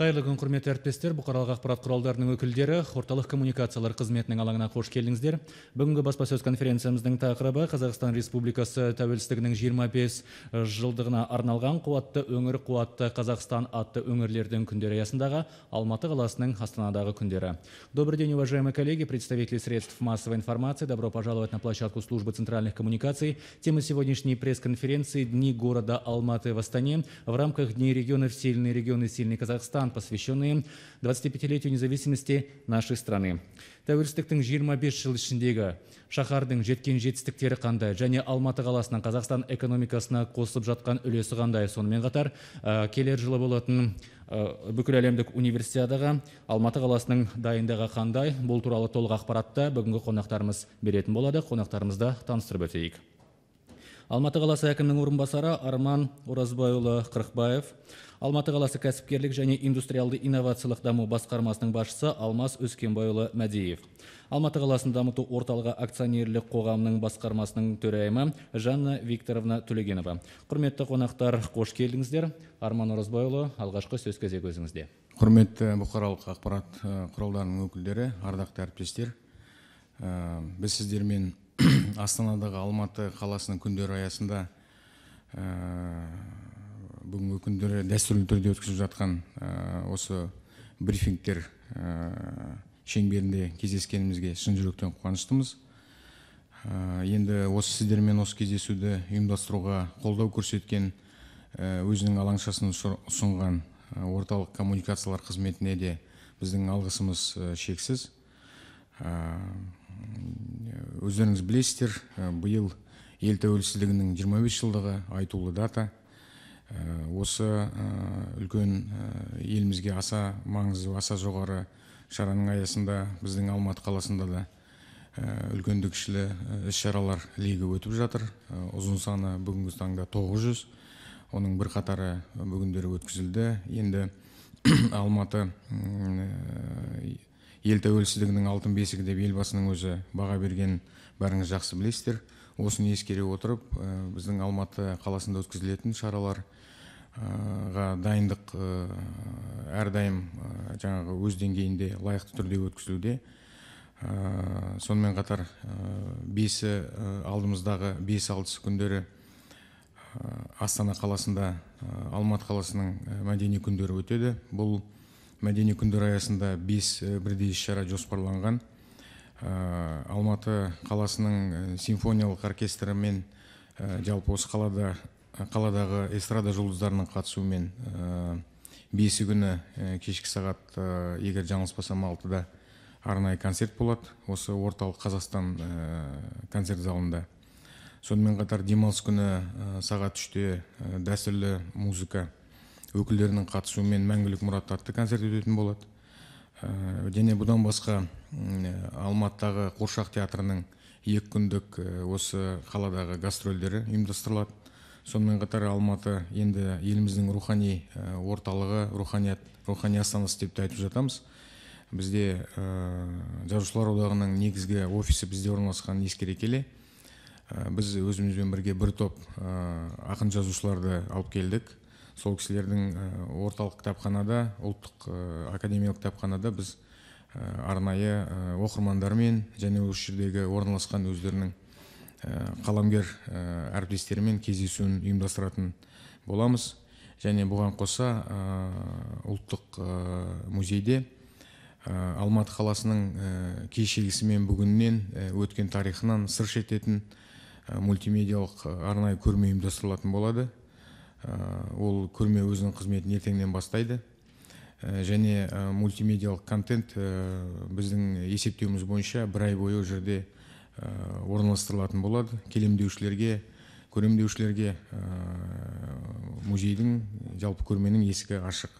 қайырлы күн құрметті әріптестер бұқаралық ақпарат құралдарының өкілдері орталық коммуникациялар қызметінің алаңына қош келдіңіздер бүгінгі баспасөз конференциямыздың тақырыбы қазақстан республикасы тәуелсіздігінің 25 э, жылдығына арналған қуатты өңір қуатты қазақстан атты өңірлердің күндері аясындағы алматы қаласының астанадағы күндері добрый день уважаемые коллеги представители средств массовой информации добро пожаловать на площадку службы центральных коммуникаций тема сегодняшней пресс конференции дни города алматы в астане в рамках дней регионов сильные регионы сильный казахстан посвященные 25-летию независимости нашей страны тәуелсіздіктің 25 жыл ішіндегі шаһардың жеткен жетістіктері қандай және алматы қаласының қазақстан экономикасына қосып жатқан үлесі қандай сонымен қатар келер жылы болатын ә, бүкіл әлемдік универсиадаға алматы қаласының дайындығы қандай бұл туралы толық ақпаратты бүгінгі қонақтарымыз беретін болады қонақтарымызды таныстырып өтейік алматы қаласы әкімінің орынбасары арман оразбайұлы қырықбаев алматы қаласы кәсіпкерлік және индустриалды инновациялық даму басқармасының басшысы алмас өскенбайұлы мәдиев алматы қаласын дамыту орталығы акционерлік қоғамының басқармасының төрайымы жанна викторовна төлегенова құрметті қонақтар қош келдіңіздер арман оразбайұлы алғашқы сөз кезегі өзіңізде құрметті бұқаралық ақпарат құралдарының өкілдері ардақты әріптестер ә, біз сіздермен астанадағы алматы қаласының күндері аясында бүгінгі күндері дәстүрлі түрде өткізіп жатқан осы брифингтер шеңберінде кездескенімізге шын жүректен қуаныштымыз енді осы сіздермен осы кездесуді ұйымдастыруға қолдау көрсеткен өзінің алаңшасын ұсынған орталық коммуникациялар қызметіне де біздің алғысымыз шексіз өздеріңіз білесіздер биыл ел тәуелсіздігінің 25 жылдығы айтулы дата Э, осы э, үлкен э, елімізге аса маңызды аса жоғары шараның аясында біздің алматы қаласында да үлкенді кішілі іс шаралар легі өтіп жатыр ұзын саны бүгінгі таңда 900 оның бірқатары бүгіндері өткізілді енді алматы ел тәуелсіздігінің алтын бесігі деп елбасының өзі баға берген бәріңіз жақсы білесіздер осыны ескере отырып біздің алматы қаласында өткізілетін шаралар Э, ға дайындық э, әрдайым э, жаңағы өз деңгейінде лайықты түрде өткізілуде сонымен қатар бесі алдымыздағы бес алтысы күндері астана қаласында алматы қаласының мәдени күндері өтеді бұл мәдени күндер аясында бес бірдей іс шара жоспарланған алматы қаласының симфониялық оркестрі мен жалпы осы қалада Ә, қаладағы эстрада жұлдыздарының қатысуымен ә, бесі күні ә, кешкі сағат ә, егер жаңылыспасам алтыда арнайы концерт болады осы орталық қазақстан ә, концерт залында сонымен қатар демалыс күні ә, сағат үште дәстүрлі музыка өкілдерінің қатысуымен мәңгілік мұрат атты концерт өтетін болады және бұдан басқа алматыдағы қуыршақ театрының екі күндік осы қаладағы гастрольдері ұйымдастырылады сонымен қатар алматы енді еліміздің рухани орталығы руханият рухани астанасы деп те айтып жатамыз бізде ә, жазушылар одағының негізгі офисі бізде орналасқанын ескере келе біз өзімізбен бірге бір топ ақын жазушыларды алып келдік сол кісілердің орталық кітапханада ұлттық академиялық кітапханада біз арнайы оқырмандармен және осы жердегі орналасқан өздерінің Э, қаламгер э, әріптестерімен кездесуін ұйымдастыратын боламыз және бұған қоса э, ұлттық музейде алматы қаласының кешегісі мен бүгіннен өткен тарихынан сыр шертетін мультимедиалық арнайы көрме ұйымдастырылатын болады ол көрме өзінің қызметін ертеңнен бастайды және мультимедиалық контент біздің есептеуіміз бойынша бір ай бойы ол жерде Э, орналастырылатын болады келемдеушілерге көремдеушілерге э, музейдің жалпы көрменің есігі ашық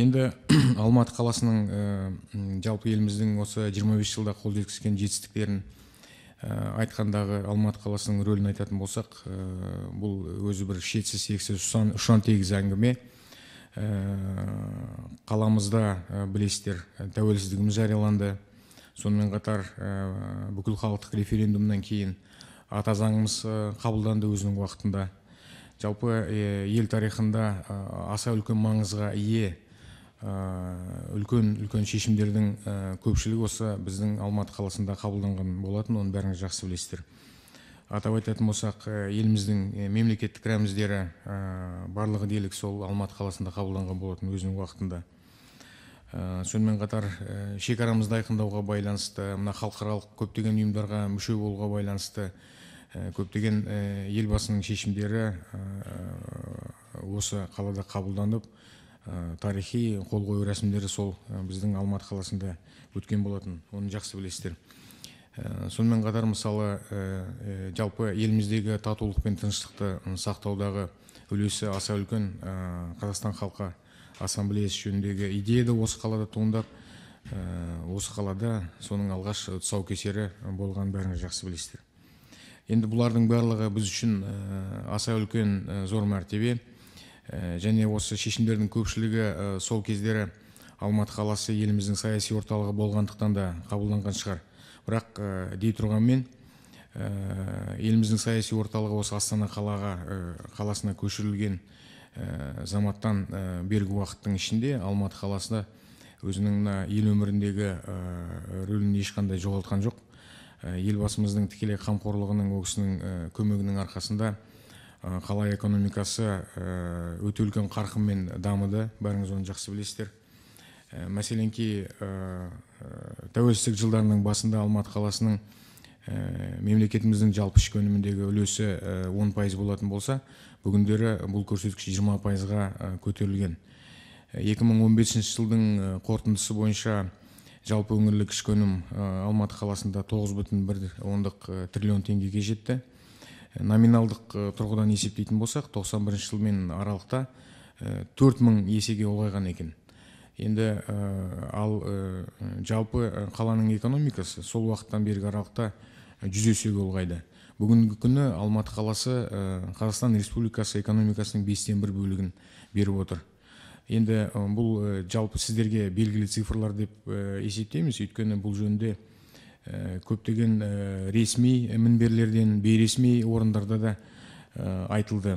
енді алматы қаласының э, жалпы еліміздің осы 25 жылда қол жеткізген жетістіктерін айтқандағы алматы қаласының рөлін айтатын болсақ бұл өзі бір шетсіз шексіз ұшан тегіз әңгіме қаламызда білесіздер тәуелсіздігіміз жарияланды сонымен қатар э, бүкіл халықтық референдумнан кейін ата заңымыз э, қабылданды өзінің уақытында жалпы э, ел тарихында аса үлкен маңызға ие үлкен үлкен шешімдердің көпшілігі осы біздің алматы қаласында қабылданған болатын оны бәріңіз жақсы білесіздер атап айтатын болсақ еліміздің мемлекеттік рәміздері барлығы делік сол алматы қаласында қабылданған болатын өзінің уақытында Э, сонымен қатар э, шекарамызды айқындауға байланысты мына халықаралық көптеген ұйымдарға мүше болуға байланысты э, көптеген елбасының шешімдері осы қалада қабылданып тарихи қол қою рәсімдері сол біздің алматы қаласында өткен болатын оны жақсы білесіздер сонымен қатар мысалы жалпы еліміздегі татулық пен тыныштықты сақтаудағы үлесі аса үлкен қазақстан халқы ассамблеясы жөніндегі идея да осы қалада туындап э, осы қалада соның алғаш тұсаукесері болған бәріңіз жақсы білесіздер енді бұлардың барлығы біз үшін э, аса үлкен э, зор мәртебе және осы шешімдердің көпшілігі сол кездері алматы қаласы еліміздің саяси орталығы болғандықтан да қабылданған шығар бірақ дей тұрғанмен еліміздің саяси орталығы осы астана қалаға қаласына көшірілген Э, заматтан э, бергі уақыттың ішінде алматы қаласында өзінің мына ел өміріндегі э, рөлін ешқандай жоғалтқан жоқ елбасымыздың тікелей қамқорлығының ол кісінің көмегінің арқасында қала экономикасы өте үлкен қарқынмен дамыды бәріңіз оны жақсы білесіздер мәселенки тәуелсіздік жылдарының басында алматы қаласының мемлекетіміздің жалпы ішкі өніміндегі үлесі он пайыз болатын болса бүгіндері бұл көрсеткіш 20 пайызға көтерілген 2015 жылдың қорытындысы бойынша жалпы өңірлік ішкі өнім алматы қаласында тоғыз бүтін бір ондық триллион теңгеге жетті номиналдық тұрғыдан есептейтін болсақ 91 бірінші жылмен аралықта төрт мың есеге ұлғайған екен енді ал жалпы қаланың экономикасы сол уақыттан бергі аралықта жүз есеге ұлғайды бүгінгі күні алматы қаласы э, қазақстан республикасы экономикасының бестен бір бөлігін беріп отыр енді бұл э, жалпы сіздерге белгілі цифрлар деп э, есептейміз өйткені бұл жөнінде көптеген ресми мінберлерден бейресми орындарда да айтылды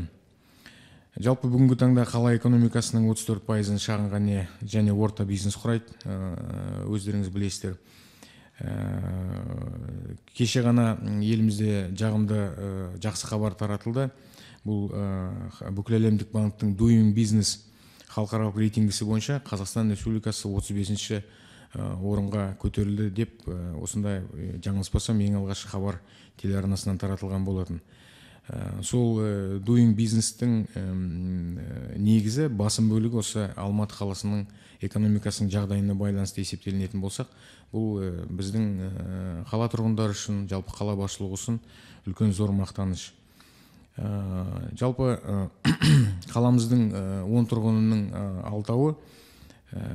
жалпы бүгінгі таңда қала экономикасының 34 пайызын шағын және орта бизнес құрайды өздеріңіз білесіздер Э, кеше ғана елімізде жағымды э, жақсы хабар таратылды бұл ә, бүкіләлемдік банктің doing бизнес халықаралық рейтингісі бойынша қазақстан республикасы 35 бесінші орынға көтерілді деп осындай жаңылыспасам ең алғаш хабар телеарнасынан таратылған болатын ә, сол ә, doing бизнестің э, негізі басым бөлігі осы алматы қаласының экономикасының жағдайына байланысты есептелінетін болсақ бұл біздің ә, қала тұрғындары үшін жалпы қала басшылығы үшін үлкен зор мақтаныш жалпы қаламыздың он тұрғынының алтауы ә,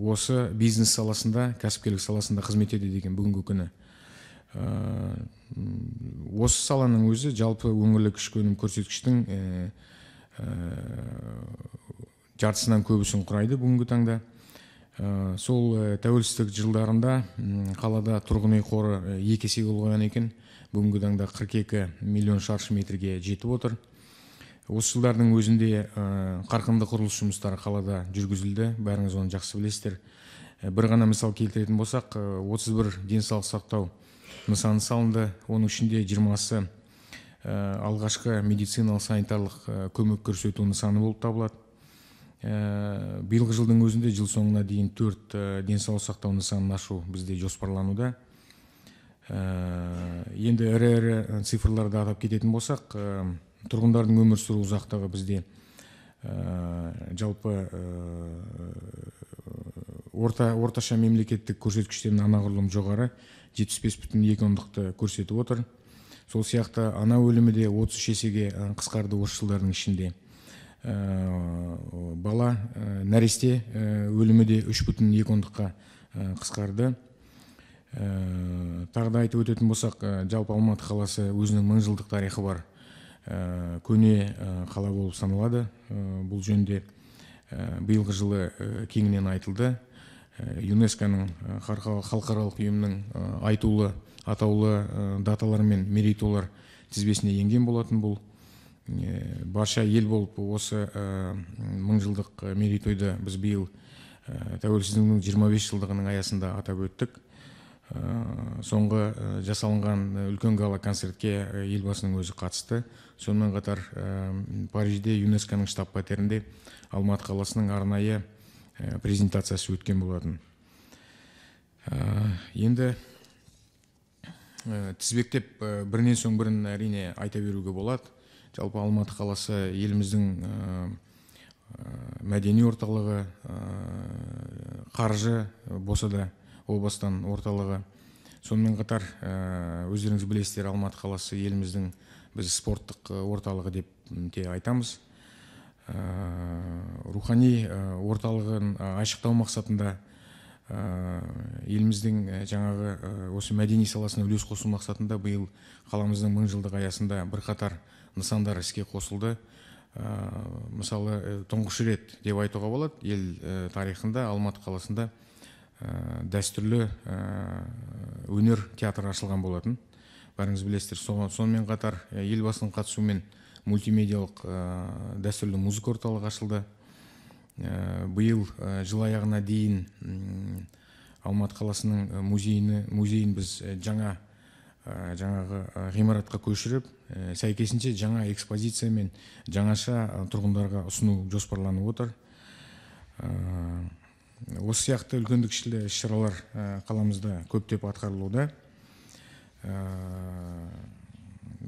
осы бизнес саласында кәсіпкерлік саласында қызмет етеді екен бүгінгі күні осы саланың өзі жалпы өңірлік ішкі өнім көрсеткіштің э, э, жартысынан көбісін құрайды бүгінгі таңда э, сол тәуелсіздік жылдарында қалада тұрғын үй қоры екі есеге ұлғайған екен бүгінгі таңда 42 миллион шаршы метрге жетіп отыр осы жылдардың өзінде қарқынды құрылыс жұмыстары қалада жүргізілді бәріңіз оны жақсы білесіздер бір ғана мысал келтіретін болсақ 31 денсаулық сақтау Нысаны салынды оның ішінде жиырмасы э, алғашқы медициналық санитарлық э, көмек көрсету нысаны болып табылады ә, биылғы жылдың өзінде жыл соңына дейін төрт ә, денсаулық сақтау нысанын ашу бізде жоспарлануда ә, енді ірі ірі цифрларды атап кететін болсақ ә, тұрғындардың өмір сүру ұзақтығы бізде ә, жалпы ә, орта орташа мемлекеттік көрсеткіштен анағұрлым жоғары жетпіс бес бүтін екі ондықты көрсетіп отыр сол сияқты ана өлімі де отыз үш есеге қысқарды осы жылдардың ішінде бала нәресте өлімі де үш бүтін екі ондыққа қысқарды тағы да айтып өтетін болсақ жалпы алматы қаласы өзінің жылдық тарихы бар көне қала болып саналады бұл жөнінде биылғы жылы кеңінен айтылды Э, юнеско ның э, халықаралық ұйымның э, айтулы атаулы даталар мен мерейтойлар тізбесіне енген болатын бұл барша ел болып осы жылдық мерейтойды біз биыл тәуелсіздігінің 25 жылдығының аясында атап өттік соңғы жасалынған үлкен гала концертке елбасының өзі қатысты сонымен қатар парижде юнеско ның штаб пәтерінде алматы қаласының арнайы Э, презентациясы өткен болатын енді э, тізбектеп ә, бірінен соң бірін әрине айта беруге болады жалпы алматы қаласы еліміздің мәдени орталығы қаржы болса да о орталығы сонымен қатар өздеріңіз білесіздер алматы қаласы еліміздің біз спорттық орталығы деп те айтамыз Э, рухани э, орталығын э, айшықтау мақсатында еліміздің жаңағы осы мәдени саласына үлес қосу мақсатында биыл қаламыздың мың жылдығы аясында бірқатар нысандар іске қосылды мысалы тұңғыш рет деп айтуға болады ел тарихында алматы қаласында дәстүрлі өнер театры ашылған болатын бәріңіз білесіздер сонымен қатар елбасының қатысуымен мультимедиалық э, дәстүрлі музыка орталығы ашылды э, биыл э, жыл аяғына дейін алматы қаласының музейіні музейін біз жаңа жаңағы ғимаратқа көшіріп сәйкесінше жаңа экспозициямен жаңаша тұрғындарға ұсыну жоспарланып отыр осы сияқты үлкенді кішілі іс шаралар қаламызда көптеп атқарылуда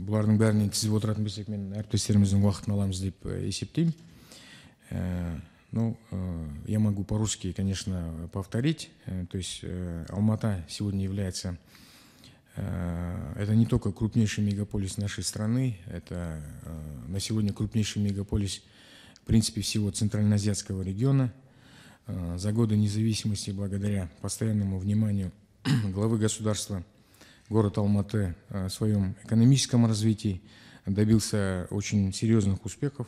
бұлардың бәріне тізіп отыратын болсақ мен әріптестеріміздің уақытын аламыз деп э, есептеймін э, ну э, я могу по русски конечно повторить то есть алмата сегодня является это не только крупнейший мегаполис нашей страны это на сегодня крупнейший мегаполис в принципе всего центральноазиатского региона за годы независимости благодаря постоянному вниманию главы государства город Алматы э, в своем экономическом развитии добился очень серьезных успехов.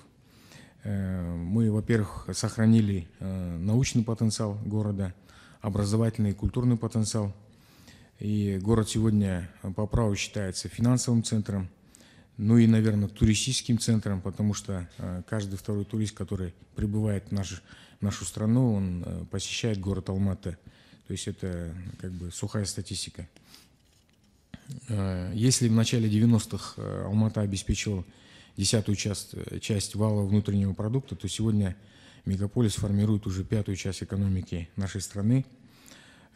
Э, мы, во-первых, сохранили э, научный потенциал города, образовательный и культурный потенциал. И город сегодня по праву считается финансовым центром, ну и, наверное, туристическим центром, потому что каждый второй турист, который прибывает в, наш, нашу страну, он посещает город Алматы. То есть это как бы сухая статистика. Э, если в начале 90-х э, Алмата обеспечил десятую часть, э, часть вала внутреннего продукта, то сегодня мегаполис формирует уже пятую часть экономики нашей страны.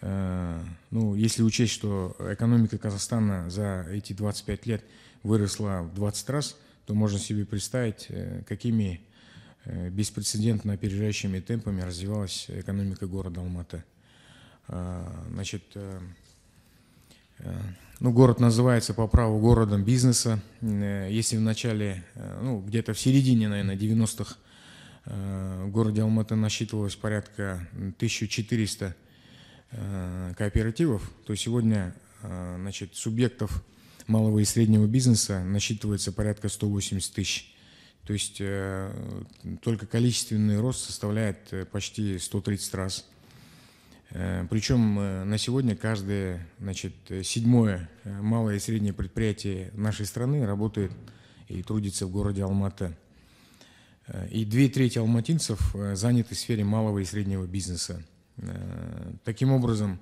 Ну, если учесть, что экономика Казахстана за эти 25 лет выросла в 20 раз, то можно себе представить, какими беспрецедентно опережающими темпами развивалась экономика города Алматы. Значит, ну, город называется по праву городом бизнеса. Э, если в начале, э, ну, где-то в середине, наверное, 90-х э, в городе Алматы насчитывалось порядка 1400 кооперативов, то сегодня значит, субъектов малого и среднего бизнеса насчитывается порядка 180 тысяч. То есть только количественный рост составляет почти 130 раз. Э, Причем э, на сегодня каждое значит, э, седьмое малое и среднее предприятие нашей страны работает и трудится в городе Алматы. И две трети алматинцев заняты в сфере малого и среднего бизнеса. Таким образом,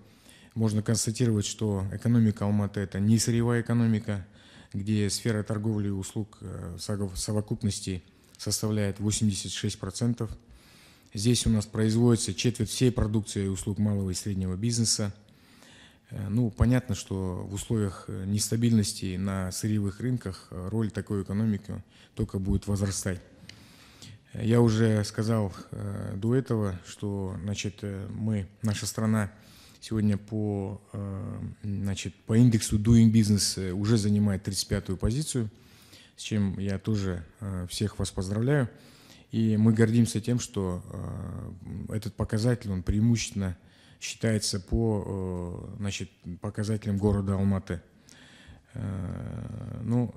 можно констатировать, что экономика Алматы – это не сырьевая экономика, где сфера торговли и услуг в совокупности составляет 86%, процентов. Здесь у нас производится четверть всей продукции и услуг малого и среднего бизнеса. Э, ну, понятно, что в условиях э, нестабильности на сырьевых рынках э, роль такой экономики только будет возрастать. Я уже сказал до этого, что значит, мы, наша страна сегодня по, значит, по индексу Doing Business уже занимает 35-ю позицию, с чем я тоже всех вас поздравляю. И мы гордимся тем, что э, этот показатель, он преимущественно считается по э, значит, показателям города Алматы. Э, ну,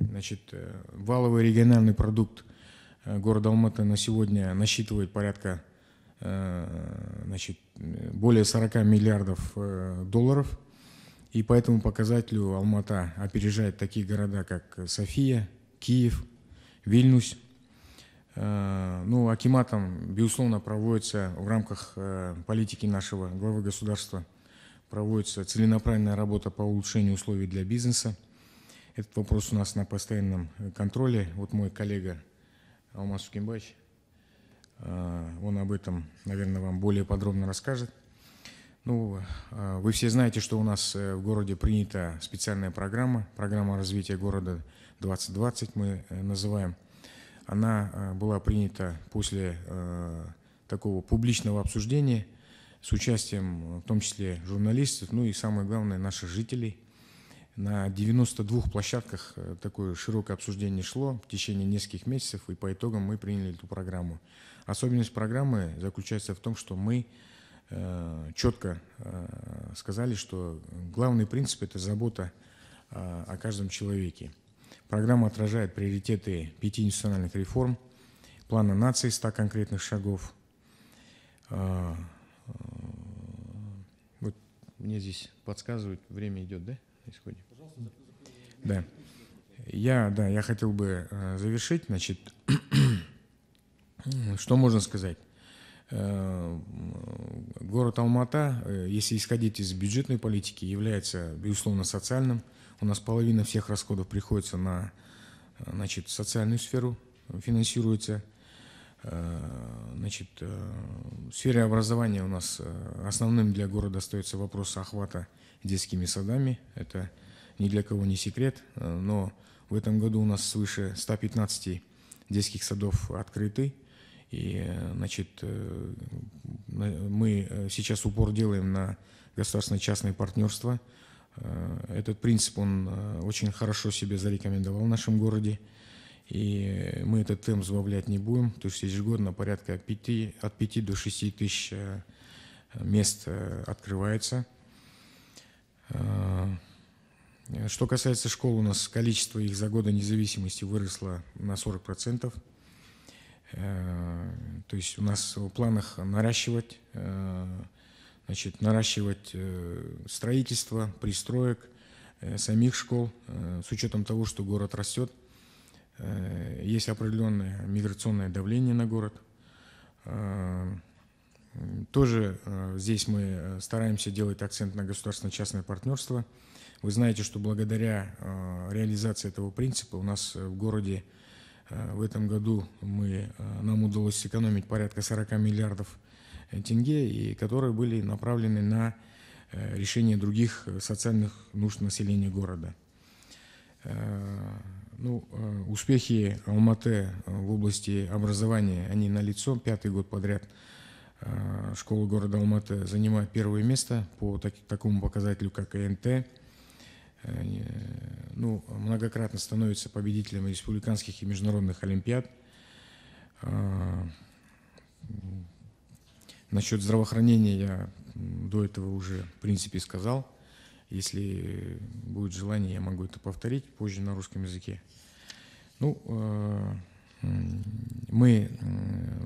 значит, валовый региональный продукт города Алматы на сегодня насчитывает порядка значит, более 40 миллиардов долларов. И по этому показателю Алмата опережает такие города, как София, Киев, Вильнюс – Э, ну, акиматом безусловно, проводится в рамках э, политики нашего главы государства, проводится целенаправленная работа по улучшению условий для бизнеса. Этот вопрос у нас на постоянном э, контроле. Вот мой коллега Алмаз Сукимбаевич, он об этом, наверное, вам более подробно расскажет. Ну, вы все знаете, что у нас в городе принята специальная программа, программа развития города 2020 мы называем – она э, была принята после э, такого публичного обсуждения с участием э, в том числе журналистов, ну и самое главное наших жителей. На 92 площадках такое широкое обсуждение шло в течение нескольких месяцев, и по итогам мы приняли эту программу. Особенность программы заключается в том, что мы четко сказали, что главный принцип – это забота о каждом человеке. Программа отражает приоритеты пяти институциональных реформ, плана нации 100 конкретных шагов. А, э, вот мне здесь подсказывают, время идет, да? Исходе. Да. Я, да, я хотел бы э, завершить, значит, что можно сказать? Э, город Алмата, если исходить из бюджетной политики, является, безусловно, социальным у нас половина всех расходов приходится на э, значит, социальную сферу, финансируется. Э, значит, э, в сфере образования у нас основным для города остается вопрос охвата детскими садами. Это ни для кого не секрет, но в этом году у нас свыше 115 детских садов открыты. И, значит, мы сейчас упор делаем на государственно-частное партнерство – Э, этот принцип он э, очень хорошо себе зарекомендовал в нашем городе. И мы этот темп сбавлять не будем. То есть ежегодно порядка 5, от 5 до 6 тысяч э, мест открывается. Что касается школ, у нас количество их за годы независимости выросло на 40%. То есть у нас в планах наращивать значит, наращивать э, строительство, пристроек, э, самих школ, э, с учетом того, что город растет. Есть определенное миграционное давление на город. Тоже здесь мы стараемся делать акцент на государственно-частное партнерство. Вы знаете, что благодаря реализации этого принципа у нас в городе в этом году мы, нам удалось сэкономить порядка 40 миллиардов рублей Э, тенге, и которые были направлены на э, решение других э, социальных нужд населения города. Ну, успехи Алматы в области образования, они налицо. Пятый год подряд школа города Алматы занимает первое место по так, такому показателю, как ИНТ. Ну, многократно становится победителем республиканских и международных олимпиад. Насчет здравоохранения я до этого уже, в принципе, сказал. Если будет желание, я могу это повторить позже на русском языке. Ну, э, мы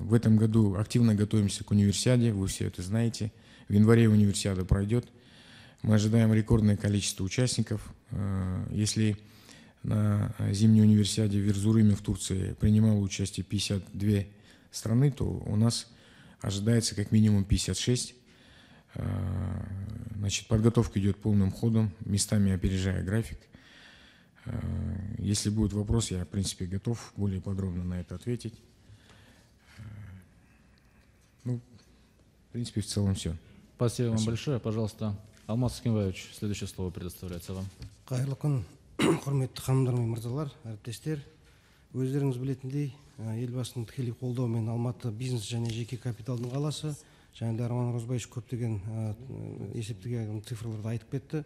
в этом году активно готовимся к универсиаде, вы все это знаете. В январе универсиада пройдет. Мы ожидаем рекордное количество участников. Э, если на зимней универсиаде в Верзуриме в Турции принимало участие 52 страны, то у нас ожидается как минимум 56. А, значит, подготовка идет полным ходом, местами опережая график. А, если будет вопрос, я, в принципе, готов более подробно на это ответить. А, ну, в принципе, в целом все. Спасибо, Спасибо. вам большое. Пожалуйста, Алмаз Кимбаевич, следующее слово предоставляется вам. құрметті қамдармен мырзалар әріптестер өздеріңіз білетіндей Ә, елбасының тікелей қолдауымен алматы бизнес және жеке капиталдың қаласы және де арман оразбаевич көптеген ә, есептеген цифрларды айтып кетті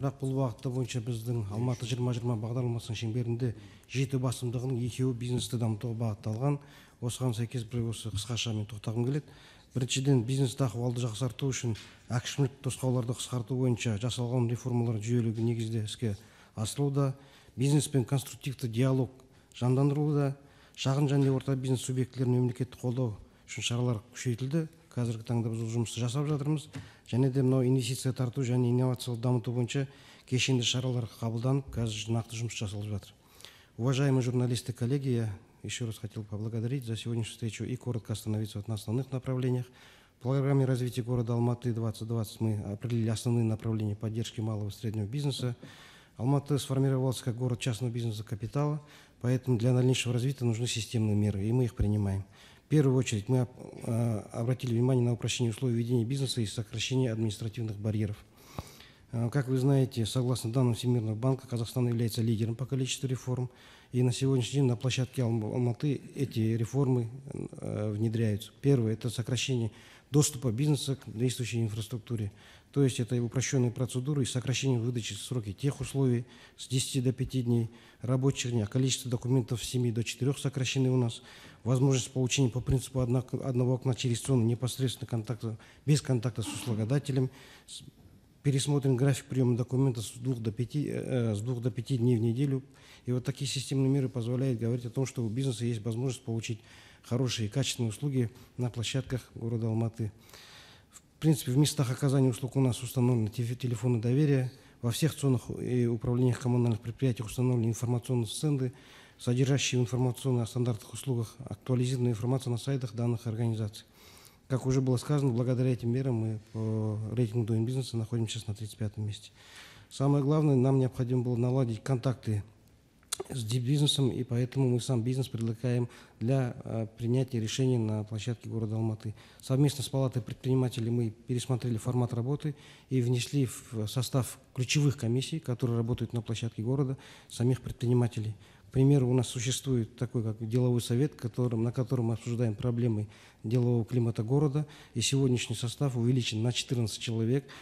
бірақ бұл бағытта бойынша біздің алматы жиырма жиырма бағдарламасының шеңберінде жеті басымдығының екеуі бизнесті дамытуға бағытталған осыған сәйкес бір осы қысқаша мен тоқтағым келеді біріншіден бизнесті ахуалды жақсарту үшін әкімшілік тосқауларды қысқарту бойынша жасалған реформалар жүйелі негізде іске асырылуда бизнеспен конструктивті диалог жандандырылуда шағын және орта бизнес субъектілерін мемлекеттік қолдау үшін шаралар күшейтілді қазіргі таңда біз ол жұмысты жасап жатырмыз және де мынау инвестиция тарту және инновациялық дамыту бойынша кешенді шаралар қабылданып қазір нақты жұмыс жасалып жатыр уважаемые журналисты коллеги я еще раз хотел поблагодарить за сегодняшнюю встречу и коротко остановиться на основных направлениях в программе развития города алматы 2020 мы определили основные направления поддержки малого и среднего бизнеса Алматы сформировался как город частного бизнеса капитала, поэтому для дальнейшего развития нужны системные меры, и мы их принимаем. В первую очередь мы а, обратили внимание на упрощение условий ведения бизнеса и сокращение административных барьеров. А, как вы знаете, согласно данным Всемирного банка, Казахстан является лидером по количеству реформ. И на сегодняшний день на площадке Алматы эти реформы э, внедряются. Первое – это сокращение доступа бизнеса к действующей инфраструктуре. То есть это упрощенные процедуры, и сокращение выдачи сроки тех условий с 10 до 5 дней, рабочих дня, количество документов с 7 до 4 сокращены у нас, возможность получения по принципу одного окна через зону непосредственно контакта, без контакта с услугодателем, пересмотрен график приема документов с 2 до 5, э, э, с 2 до 5 дней в неделю. И вот такие системные меры позволяют говорить о том, что у бизнеса есть возможность получить хорошие качественные услуги на площадках города Алматы. В принципе, в местах оказания услуг у нас установлены телефоны доверия, во всех зонах и управлениях коммунальных предприятий установлены информационные стенды, содержащие информационные о стандартных услугах, актуализированную информацию на сайтах данных организаций. Как уже было сказано, благодаря этим мерам мы по рейтингу Doing Business находимся сейчас на 35 месте. Самое главное, нам необходимо было наладить контакты с бизнесом, и поэтому мы сам бизнес предлагаем для э, принятия решений на площадке города Алматы. Совместно с Палатой предпринимателей мы пересмотрели формат работы и внесли в э, состав ключевых комиссий, которые работают на площадке города, самих предпринимателей. К примеру, у нас существует такой как деловой совет, которым, на котором мы обсуждаем проблемы делового климата города, и сегодняшний состав увеличен на 14 человек –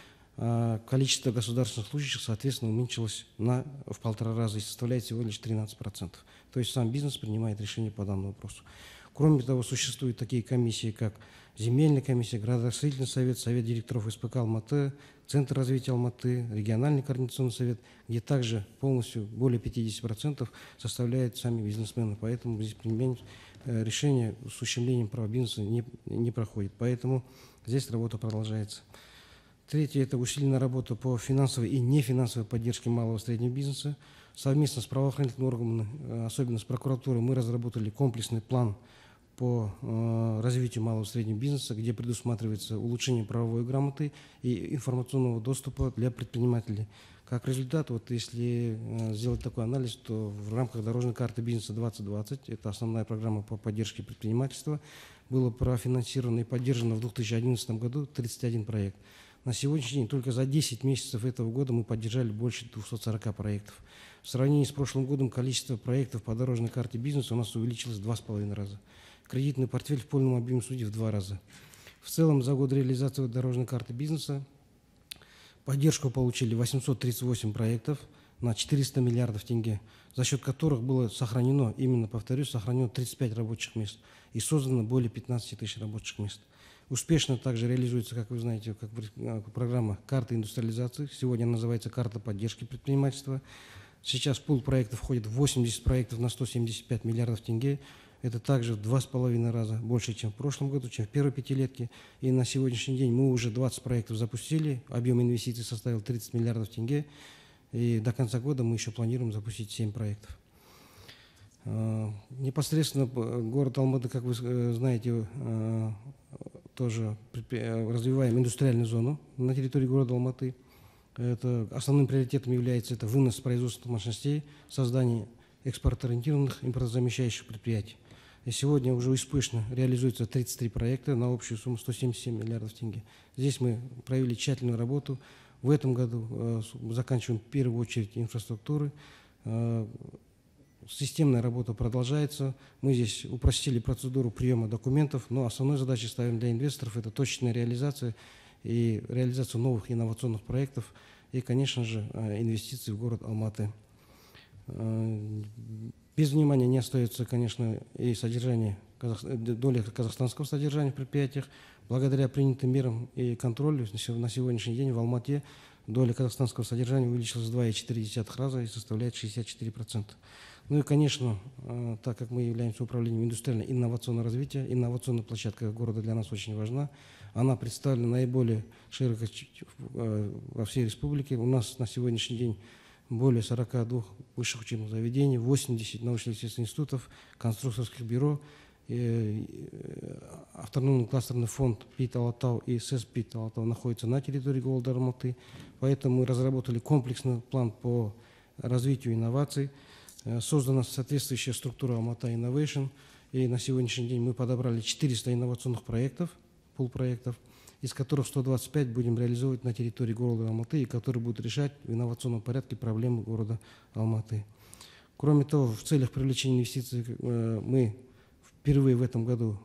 а, количество государственных служащих, соответственно, уменьшилось на, в полтора раза и составляет всего лишь 13%. То есть сам бизнес принимает решение по данному вопросу. Кроме того, существуют такие комиссии, как Земельная комиссия, Градостроительный совет, Совет директоров СПК Алматы, Центр развития Алматы, Региональный координационный совет, где также полностью более 50% составляют сами бизнесмены. Поэтому здесь применение э, решения с ущемлением права бизнеса не, не проходит. Поэтому здесь работа продолжается. Третье – это усиленная работа по финансовой и нефинансовой поддержке малого и среднего бизнеса. Совместно с правоохранительными органами, э, особенно с прокуратурой, мы разработали комплексный план по э, развитию малого и среднего бизнеса, где предусматривается улучшение правовой грамоты и информационного доступа для предпринимателей. Как результат, вот если э, сделать такой анализ, то в рамках дорожной карты бизнеса 2020, это основная программа по поддержке предпринимательства, было профинансировано и поддержано в 2011 году 31 проект. На сегодняшний день только за 10 месяцев этого года мы поддержали больше 240 проектов. В сравнении с прошлым годом количество проектов по дорожной карте бизнеса у нас увеличилось в 2,5 раза. Кредитный портфель в полном объеме судей в 2 раза. В целом за год реализации дорожной карты бизнеса поддержку получили 838 проектов на 400 миллиардов тенге, за счет которых было сохранено, именно повторюсь, сохранено 35 рабочих мест и создано более 15 тысяч рабочих мест. Успешно также реализуется, как вы знаете, как э, программа «Карта индустриализации». Сегодня она называется «Карта поддержки предпринимательства». Сейчас пул проектов входит 80 проектов на 175 миллиардов тенге. Это также в два с половиной раза больше, чем в прошлом году, чем в первой пятилетке. И на сегодняшний день мы уже 20 проектов запустили. Объем инвестиций составил 30 миллиардов тенге. И до конца года мы еще планируем запустить 7 проектов. Э, непосредственно э, город Алматы, как вы знаете, тоже э, развиваем индустриальную зону на территории города Алматы. Это, основным приоритетом является это вынос производственных мощностей, создание экспорториентированных импортозамещающих предприятий. И сегодня уже успешно реализуется 33 проекта на общую сумму 177 миллиардов тенге. Здесь мы провели тщательную работу. В этом году э, заканчиваем в первую очередь инфраструктуры, э, Системная работа продолжается. Мы здесь упростили процедуру приема документов, но основной задачей ставим для инвесторов – это точная реализация и реализацию новых инновационных проектов и, конечно же, э, инвестиции в город Алматы. Э, без внимания не остается, конечно, и содержание, э, доля казахстанского содержания в предприятиях. Благодаря принятым мерам и контролю на сегодняшний день в Алмате доля казахстанского содержания увеличилась в 2,4 раза и составляет 64%. Ну и, конечно, э, так как мы являемся управлением индустриально-инновационного развития, инновационная площадка города для нас очень важна. Она представлена наиболее широко э, во всей республике. У нас на сегодняшний день более 42 высших учебных заведений, 80 научно исследовательских институтов, конструкторских бюро, Э, автономный кластерный фонд ПИТ Алатау и СС ПИТ Алатау находятся на территории города Алматы, поэтому мы разработали комплексный план по развитию инноваций, э, создана соответствующая структура Алмата Innovation, и на сегодняшний день мы подобрали 400 инновационных проектов, пул проектов, из которых 125 будем реализовывать на территории города Алматы, и которые будут решать в инновационном порядке проблемы города Алматы. Кроме того, в целях привлечения инвестиций э, мы Впервые в этом году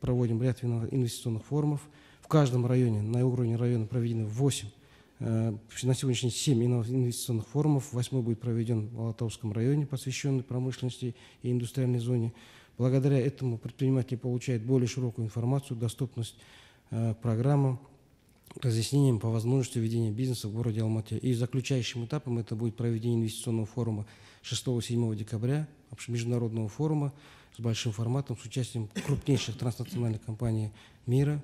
проводим ряд инвестиционных форумов. В каждом районе, на уровне района проведены 8, э, на сегодняшний день 7 инвестиционных форумов. Восьмой будет проведен в Алатауском районе, посвященный промышленности и индустриальной зоне. Благодаря этому предприниматели получают более широкую информацию, доступность э, к программам, разъяснениям по возможности ведения бизнеса в городе Алмате. И заключающим этапом это будет проведение инвестиционного форума 6-7 декабря, международного форума, с большим форматом, с участием крупнейших транснациональных компаний мира,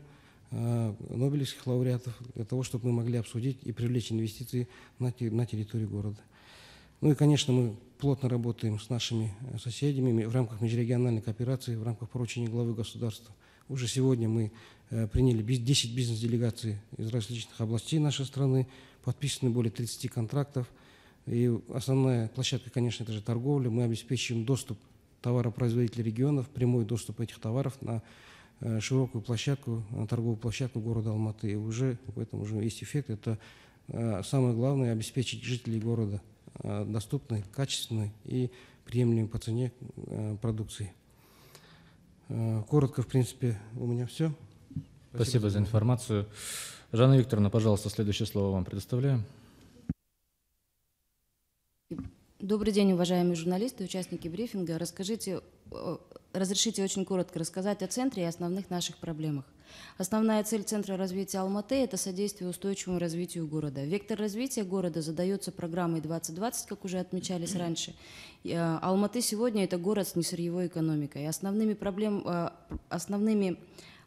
э, нобелевских лауреатов, для того, чтобы мы могли обсудить и привлечь инвестиции на территории города. Ну и, конечно, мы плотно работаем с нашими э, соседями в рамках межрегиональной кооперации, в рамках поручения главы государства. Уже сегодня мы э, приняли 10 бизнес-делегаций из различных областей нашей страны, подписаны более 30 контрактов. И основная площадка, конечно, это же торговля. Мы обеспечиваем доступ товаропроизводителей регионов прямой доступ этих товаров на э, широкую площадку, торговую площадку города Алматы. И уже в этом уже есть эффект. Это э, самое главное – обеспечить жителей города э, доступной, качественной и приемлемой по цене продукции. Коротко, в принципе, у меня все. Спасибо, Спасибо за информацию. Жанна Викторовна, пожалуйста, следующее слово вам предоставляю. Добрый день, уважаемые журналисты, участники брифинга. Расскажите, э, разрешите очень коротко рассказать о центре и основных наших проблемах. Основная цель Центра развития Алматы – это содействие устойчивому развитию города. Вектор развития города задается программой 2020, как уже отмечались раньше. Э, Алматы сегодня – это город с несырьевой экономикой. Основными, проблем, э, основными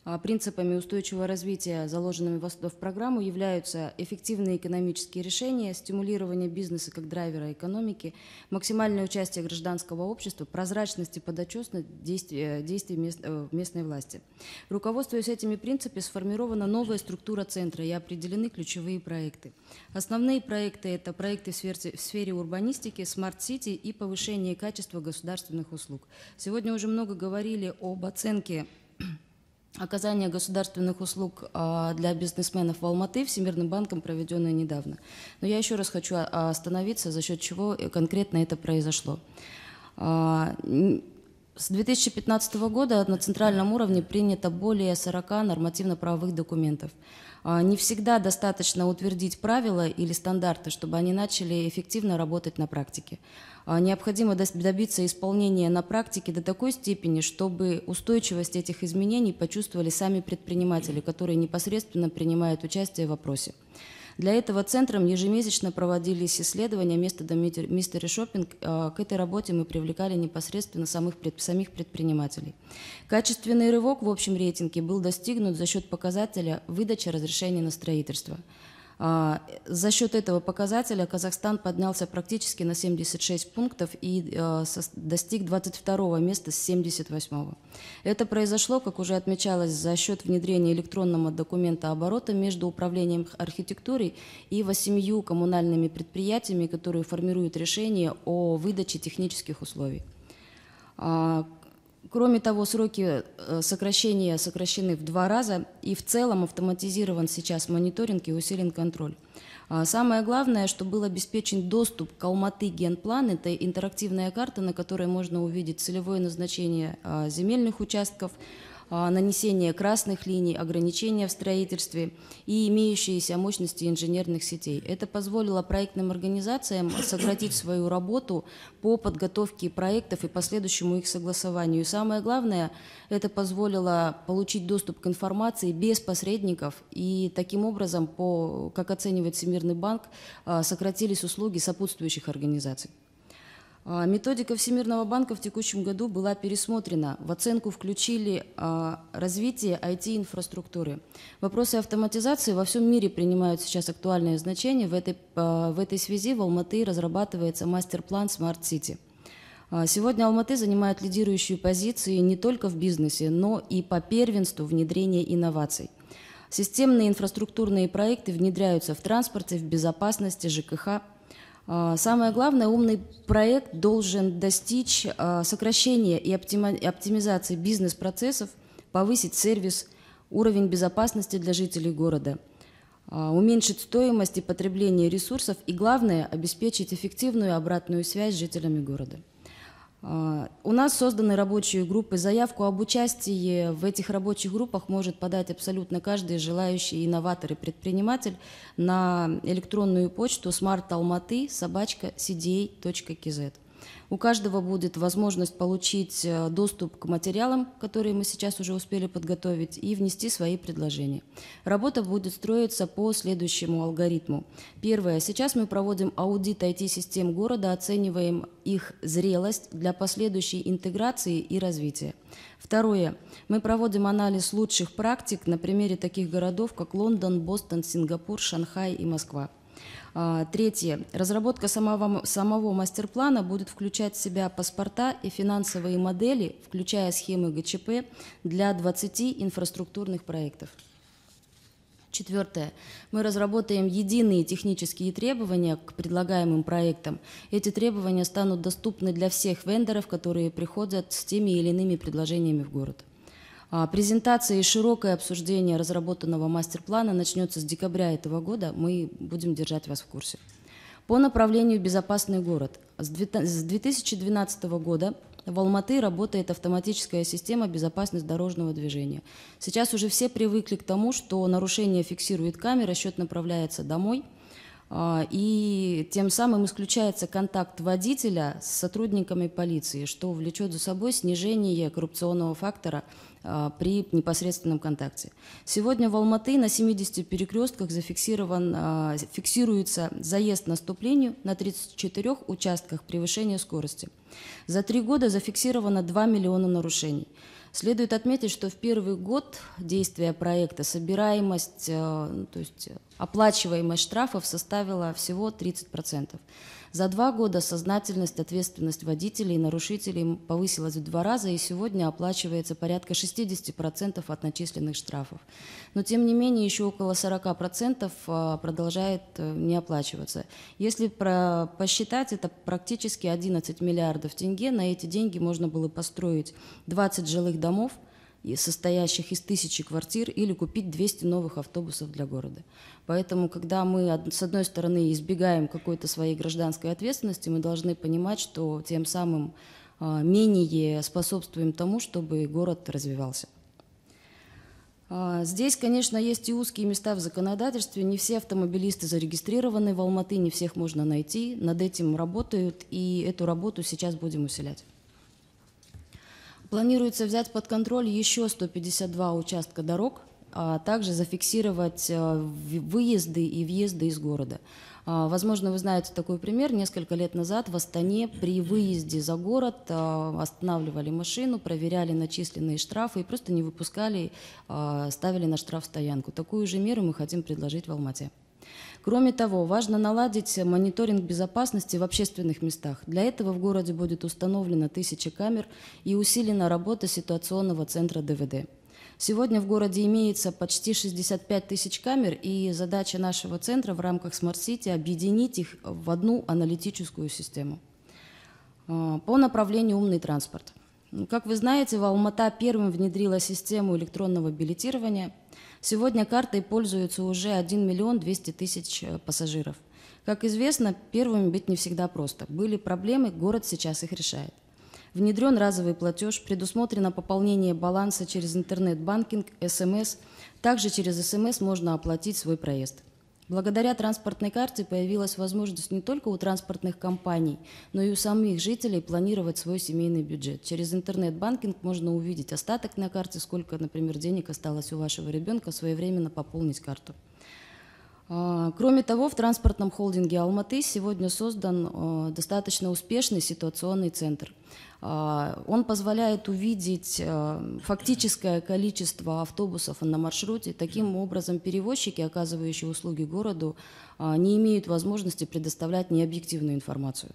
а, принципами устойчивого развития, заложенными в программу, являются эффективные экономические решения, стимулирование бизнеса как драйвера экономики, максимальное участие гражданского общества, прозрачность и подотчетность действий, э, действий мест, э, местной власти. Руководствуясь этими принципами, сформирована новая структура центра и определены ключевые проекты. Основные проекты – это проекты в сфере, в сфере урбанистики, смарт-сити и повышение качества государственных услуг. Сегодня уже много говорили об оценке оказания государственных услуг а, для бизнесменов в Алматы Всемирным банком, проведенное недавно. Но я еще раз хочу а, остановиться, за счет чего э, конкретно это произошло. А, с 2015 года на центральном уровне принято более 40 нормативно-правовых документов. А, не всегда достаточно утвердить правила или стандарты, чтобы они начали эффективно работать на практике. А, необходимо добиться исполнения на практике до такой степени, чтобы устойчивость этих изменений почувствовали сами предприниматели, которые непосредственно принимают участие в вопросе. Для этого центром ежемесячно проводились исследования методом мистери шопинг. А, к этой работе мы привлекали непосредственно самых, самих предпринимателей. Качественный рывок в общем рейтинге был достигнут за счет показателя выдачи разрешения на строительство – а, за счет этого показателя Казахстан поднялся практически на 76 пунктов и а, достиг 22 места с 78. -го. Это произошло, как уже отмечалось, за счет внедрения электронного документа оборота между управлением архитектурой и восемью коммунальными предприятиями, которые формируют решение о выдаче технических условий. А, Кроме того, сроки э, сокращения сокращены в два раза, и в целом автоматизирован сейчас мониторинг и усилен контроль. А самое главное, что был обеспечен доступ к Алматы генплан, это интерактивная карта, на которой можно увидеть целевое назначение а, земельных участков, а, нанесение красных линий, ограничения в строительстве и имеющиеся мощности инженерных сетей. Это позволило проектным организациям сократить свою работу по подготовке проектов и последующему их согласованию. И самое главное, это позволило получить доступ к информации без посредников и таким образом, по, как оценивает Всемирный банк, а, сократились услуги сопутствующих организаций. А, методика Всемирного банка в текущем году была пересмотрена. В оценку включили а, развитие IT-инфраструктуры. Вопросы автоматизации во всем мире принимают сейчас актуальное значение. В этой, а, в этой связи в Алматы разрабатывается мастер-план Smart City. Сегодня Алматы занимает лидирующие позиции не только в бизнесе, но и по первенству внедрения инноваций. Системные инфраструктурные проекты внедряются в транспорте, в безопасности, ЖКХ – а, самое главное, умный проект должен достичь а, сокращения и оптимизации бизнес-процессов, повысить сервис, уровень безопасности для жителей города, а, уменьшить стоимость и потребление ресурсов и, главное, обеспечить эффективную обратную связь с жителями города. А, у нас созданы рабочие группы. Заявку об участии в этих рабочих группах может подать абсолютно каждый желающий инноватор и предприниматель на электронную почту smartalmaty у каждого будет возможность получить э, доступ к материалам, которые мы сейчас уже успели подготовить, и внести свои предложения. Работа будет строиться по следующему алгоритму. Первое. Сейчас мы проводим аудит IT-систем города, оцениваем их зрелость для последующей интеграции и развития. Второе. Мы проводим анализ лучших практик на примере таких городов, как Лондон, Бостон, Сингапур, Шанхай и Москва. А, третье. Разработка самого, самого мастер-плана будет включать в себя паспорта и финансовые модели, включая схемы ГЧП для 20 инфраструктурных проектов. Четвертое. Мы разработаем единые технические требования к предлагаемым проектам. Эти требования станут доступны для всех вендоров, которые приходят с теми или иными предложениями в город. А, презентация и широкое обсуждение разработанного мастер-плана начнется с декабря этого года. Мы будем держать вас в курсе. По направлению «Безопасный город». С 2012 года в Алматы работает автоматическая система безопасности дорожного движения. Сейчас уже все привыкли к тому, что нарушение фиксирует камера, счет направляется домой, а, и тем самым исключается контакт водителя с сотрудниками полиции, что влечет за собой снижение коррупционного фактора Э, при непосредственном контакте. Сегодня в Алматы на 70 перекрестках зафиксирован, э, фиксируется заезд на ступлению на 34 участках превышения скорости. За три года зафиксировано 2 миллиона нарушений. Следует отметить, что в первый год действия проекта собираемость, э, ну, то есть оплачиваемость штрафов составила всего 30%. За два года сознательность, ответственность водителей и нарушителей повысилась в два раза и сегодня оплачивается порядка 60% от начисленных штрафов. Но тем не менее еще около 40% а, продолжает э, не оплачиваться. Если про, посчитать, это практически 11 миллиардов тенге. На эти деньги можно было построить 20 жилых домов – состоящих из тысячи квартир, или купить 200 новых автобусов для города. Поэтому, когда мы, с одной стороны, избегаем какой-то своей гражданской ответственности, мы должны понимать, что тем самым а, менее способствуем тому, чтобы город развивался. А, здесь, конечно, есть и узкие места в законодательстве. Не все автомобилисты зарегистрированы в Алматы, не всех можно найти. Над этим работают, и эту работу сейчас будем усилять. Планируется взять под контроль еще 152 участка дорог, а также зафиксировать э, выезды и въезды из города. А, возможно, вы знаете такой пример. Несколько лет назад в Астане при выезде за город э, останавливали машину, проверяли начисленные штрафы и просто не выпускали, а, ставили на штраф стоянку. Такую же меру мы хотим предложить в Алмате. Кроме того, важно наладить мониторинг безопасности в общественных местах. Для этого в городе будет установлено тысячи камер и усилена работа ситуационного центра ДВД. Сегодня в городе имеется почти 65 тысяч камер, и задача нашего центра в рамках Smart City объединить их в одну аналитическую систему. А, по направлению «Умный транспорт». Как вы знаете, Валмата первым внедрила систему электронного билетирования – Сегодня картой пользуются уже 1 миллион 200 тысяч э, пассажиров. Как известно, первыми быть не всегда просто. Были проблемы, город сейчас их решает. Внедрен разовый платеж, предусмотрено пополнение баланса через интернет-банкинг, СМС. Эм Также через СМС эм можно оплатить свой проезд – Благодаря транспортной карте появилась возможность не только у транспортных компаний, но и у самих жителей планировать свой семейный бюджет. Через интернет-банкинг можно увидеть остаток на карте, сколько, например, денег осталось у вашего ребенка, своевременно пополнить карту. А, кроме того, в транспортном холдинге Алматы сегодня создан а, достаточно успешный ситуационный центр. А, он позволяет увидеть фактическое количество автобусов на маршруте. Таким образом, перевозчики, оказывающие услуги городу, не имеют возможности предоставлять необъективную информацию.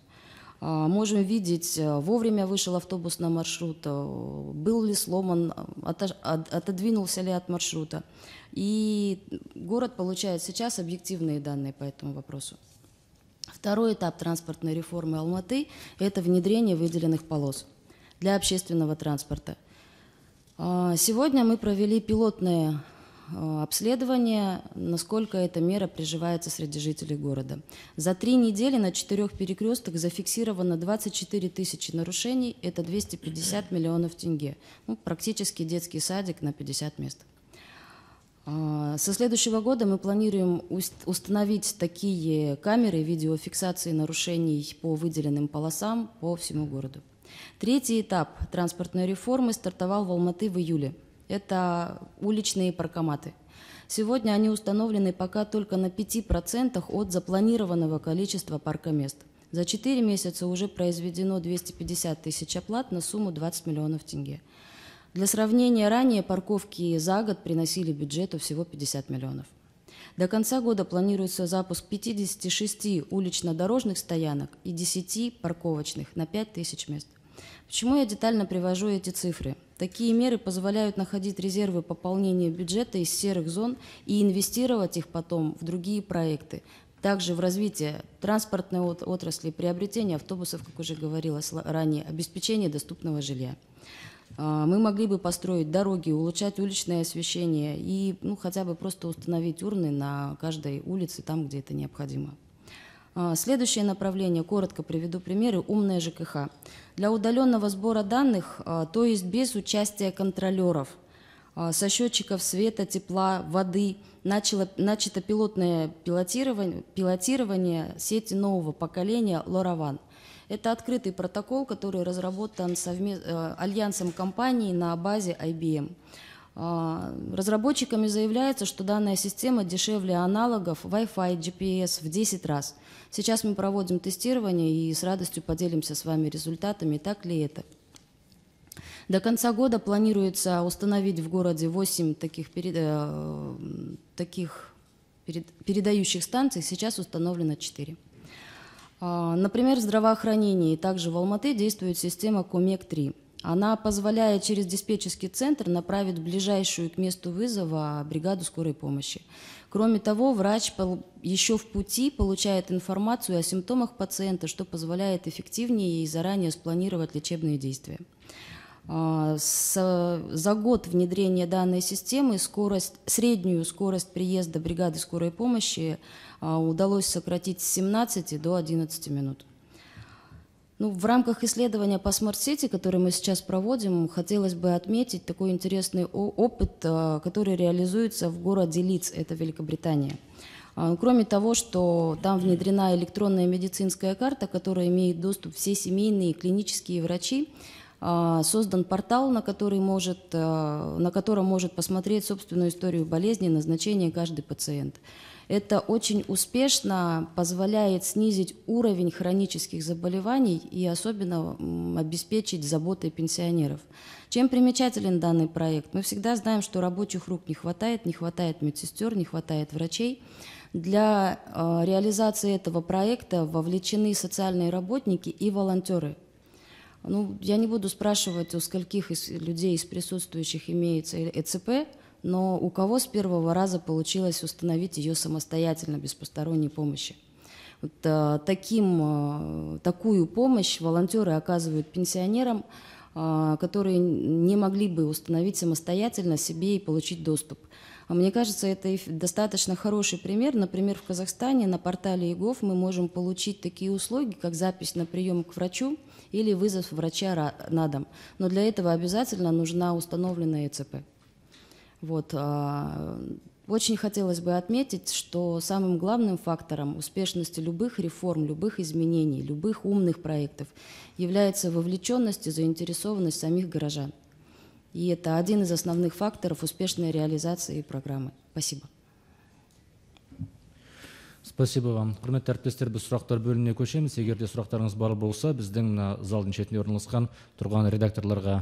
А, можем видеть, э, вовремя вышел автобус на маршрут, э, был ли сломан, э, отодвинулся ли от маршрута. И город получает сейчас объективные данные по этому вопросу. Второй этап транспортной реформы Алматы – это внедрение выделенных полос для общественного транспорта. А, сегодня мы провели пилотное Э, обследование, насколько эта мера приживается среди жителей города. За три недели на четырех перекрестках зафиксировано 24 тысячи нарушений, это 250 миллионов тенге. Ну, практически детский садик на 50 мест. А, со следующего года мы планируем установить такие камеры видеофиксации нарушений по выделенным полосам по всему городу. Третий этап транспортной реформы стартовал в Алматы в июле – это уличные паркоматы. Сегодня они установлены пока только на 5% от запланированного количества паркомест. За 4 месяца уже произведено 250 тысяч оплат на сумму 20 миллионов тенге. Для сравнения, ранее парковки за год приносили бюджету всего 50 миллионов. До конца года планируется запуск 56 улично-дорожных стоянок и 10 парковочных на 5 тысяч мест. Почему я детально привожу эти цифры? Такие меры позволяют находить резервы пополнения бюджета из серых зон и инвестировать их потом в другие проекты, также в развитие транспортной отрасли, приобретение автобусов, как уже говорилось ранее, обеспечение доступного жилья. А, мы могли бы построить дороги, улучшать уличное освещение и ну, хотя бы просто установить урны на каждой улице, там, где это необходимо. А, следующее направление, коротко приведу примеры, умная ЖКХ. Для удаленного сбора данных, а, то есть без участия контролеров, а, со счетчиков света, тепла, воды начало, начато пилотное пилотирование, пилотирование сети нового поколения LoRaWAN. Это открытый протокол, который разработан совмест... Э, альянсом компаний на базе IBM. А, разработчиками заявляется, что данная система дешевле аналогов Wi-Fi, GPS в 10 раз. Сейчас мы проводим тестирование и с радостью поделимся с вами результатами, так ли это. До конца года планируется установить в городе 8 таких, перед, э, таких перед, передающих станций, сейчас установлено 4. А, например, в здравоохранении также в Алматы действует система КОМЕК-3. Она позволяет через диспетчерский центр направить ближайшую к месту вызова бригаду скорой помощи. Кроме того, врач еще в пути получает информацию о симптомах пациента, что позволяет эффективнее и заранее спланировать лечебные действия. А, за год внедрения данной системы скорость, среднюю скорость приезда бригады скорой помощи а, удалось сократить с 17 до 11 минут. Ну, в рамках исследования по смарт-сети, которое мы сейчас проводим, хотелось бы отметить такой интересный опыт, э, который реализуется в городе Лиц, это Великобритания. Э, кроме того, что там внедрена электронная медицинская карта, которая имеет доступ все семейные и клинические врачи, э, создан портал, на, который может, на котором может посмотреть собственную историю болезни, назначение каждый пациент. Это очень успешно позволяет снизить уровень хронических заболеваний и особенно обеспечить заботой пенсионеров. Чем примечателен данный проект? Мы всегда знаем, что рабочих рук не хватает, не хватает медсестер, не хватает врачей. Для а, реализации этого проекта вовлечены социальные работники и волонтеры. Ну, я не буду спрашивать, у скольких из людей, из присутствующих имеется ЭЦП, но у кого с первого раза получилось установить ее самостоятельно, без посторонней помощи. Вот, а, таким, а, такую помощь волонтеры оказывают пенсионерам, а, которые не могли бы установить самостоятельно себе и получить доступ. А мне кажется, это достаточно хороший пример. Например, в Казахстане на портале ИГОВ мы можем получить такие услуги, как запись на прием к врачу или вызов врача на дом. Но для этого обязательно нужна установленная ЭЦП. Вот, а, очень хотелось бы отметить, что самым главным фактором успешности любых реформ, любых изменений, любых умных проектов является вовлеченность и заинтересованность самих горожан. И это один из основных факторов успешной реализации программы. Спасибо. спасибо вам құрметті әріптестер біз сұрақтар бөліміне көшеміз егер сұрақтарыңыз бар болса біздің мына залдың шетінде орналасқан тұрған редакторларға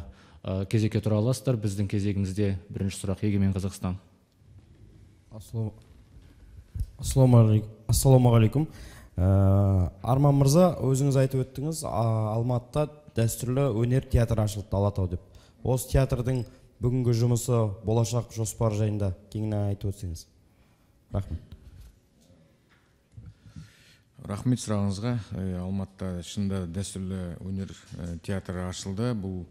Э, кезекке тұра аласыздар біздің кезегімізде бірінші сұрақ егемен қазақстан ассалаумағалейкум ә, арман мырза өзіңіз айтып өттіңіз ә, алматыда дәстүрлі өнер театры ашылды алатау деп осы театрдың бүгінгі жұмысы болашақ жоспар жайында кеңінен айтып өтсеңіз рахмет рахмет сұрағыңызға э, алматыда шынында дәстүрлі өнер театры ашылды бұл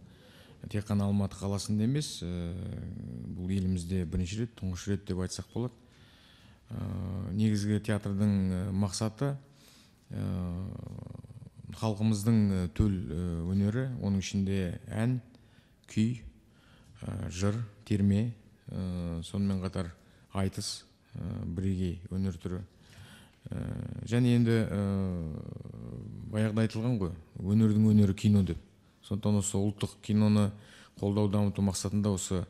тек қана алматы қаласында емес ә, бұл елімізде бірінші рет тұңғыш рет деп айтсақ болады ә, негізгі театрдың э, мақсаты ә, халқымыздың төл өнері оның ішінде ән күй ә, жыр терме ә, сонымен қатар айтыс ә, бірегей өнер түрі және енді ә, баяғыда айтылған ғой өнердің өнері кино деп сондықтан осы ұлттық киноны қолдау дамыту мақсатында осы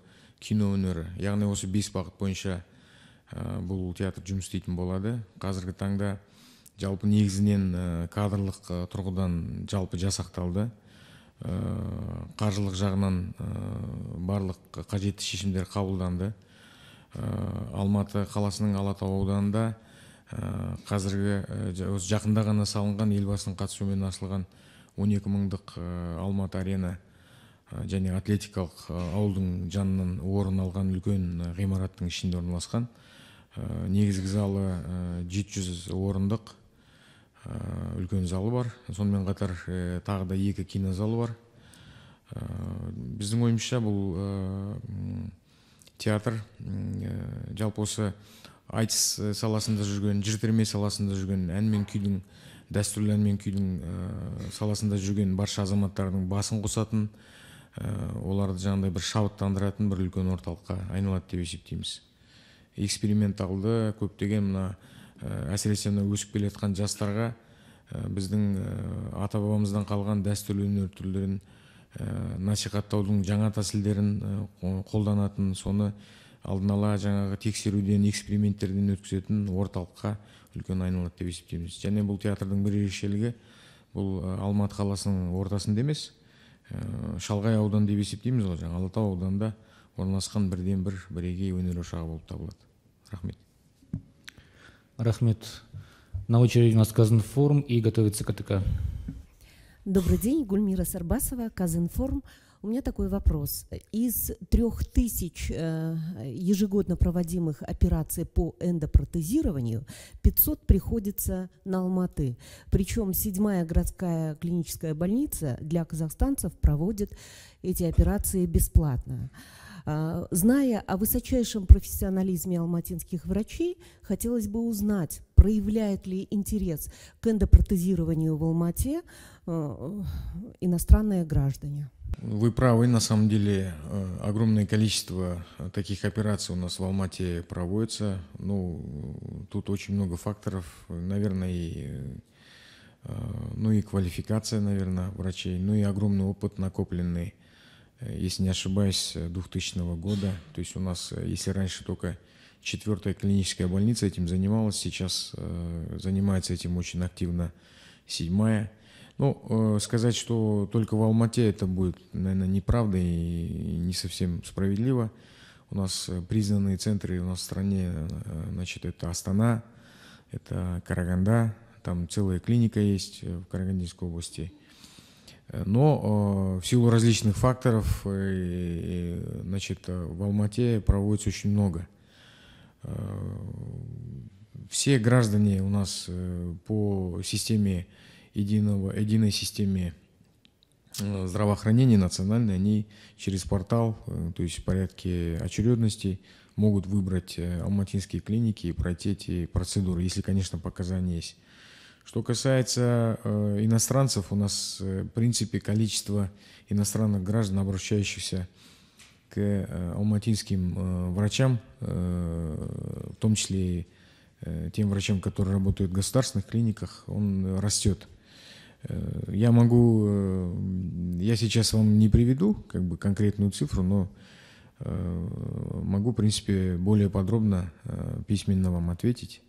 кино өнері яғни осы бес бағыт бойынша бұл театр жұмыс істейтін болады қазіргі таңда жалпы негізінен кадрлық тұрғыдан жалпы жасақталды қаржылық жағынан барлық қажетті шешімдер қабылданды алматы қаласының алатау ауданында қазіргі ә, жақында ғана салынған елбасының қатысуымен ашылған он екі мыңдық э, алматы арена э, және атлетикалық э, ауылдың жанынан орын алған үлкен ғимараттың ішінде орналасқан негізгі залы жеті орындық үлкен залы бар сонымен қатар тағы да екі кинозалы бар біздің ойымызша бұл театр жалпы осы айтыс саласында жүрген жыр терме саласында жүрген ән мен күйдің дәстүрлі ән күйдің э, саласында жүрген барша азаматтардың басын қосатын э, оларды жаңағыдай бір шабыттандыратын бір үлкен орталыққа айналады деп есептейміз эксперименталды көптеген мына ә, әсіресе мына өсіп келе жатқан жастарға біздің ә, ата бабамыздан қалған дәстүрлі өнер түрлерін ә, насихаттаудың жаңа тәсілдерін қолданатын соны алдын ала жаңағы тексеруден эксперименттерден өткізетін орталыққа үлкен айналады деп есептейміз және бұл театрдың бір ерекшелігі бұл алматы қаласының ортасында емес шалғай аудан деп есептейміз ғой жаңағы алатау ауданында орналасқан бірден бір бірегей өнер ошағы болып табылады рахмет рахмет на очереди у нас казинформ и готовится ктк добрый день гульмира сарбасова казинформ У меня такой вопрос. Из трех тысяч э, ежегодно проводимых операций по эндопротезированию 500 приходится на Алматы. Причем седьмая городская клиническая больница для казахстанцев проводит эти операции бесплатно. А, зная о высочайшем профессионализме алматинских врачей, хотелось бы узнать, проявляет ли интерес к эндопротезированию в Алмате э, э, иностранные граждане. Вы правы, на самом деле э, огромное количество э, таких операций у нас в Алмате проводится. Ну, тут очень много факторов, наверное, и, э, ну и квалификация, наверное, врачей, ну и огромный опыт накопленный, если не ошибаюсь, 2000 года. То есть у нас, если раньше только четвертая клиническая больница этим занималась, сейчас занимается этим очень активно седьмая – ну, э, сказать, что только в Алмате это будет, наверное, неправда и не совсем справедливо. У нас э, признанные центры у нас в стране, э, значит, это Астана, это Караганда, там целая клиника есть в Карагандинской области. Но в силу различных факторов, значит, в Алмате проводится очень много. Все граждане у нас по системе единого, единой системе э, здравоохранения национальной, они через портал, э, то есть в порядке очередности, могут выбрать э, алматинские клиники и пройти эти процедуры, если, конечно, показания есть. Что касается э, иностранцев, у нас, в принципе, количество иностранных граждан, обращающихся к э, алматинским э, врачам, э, в том числе э, тем врачам, которые работают в государственных клиниках, он растет. Э, я могу, э, я сейчас вам не приведу как бы конкретную цифру, но э, могу, в принципе, более подробно письменно вам ответить.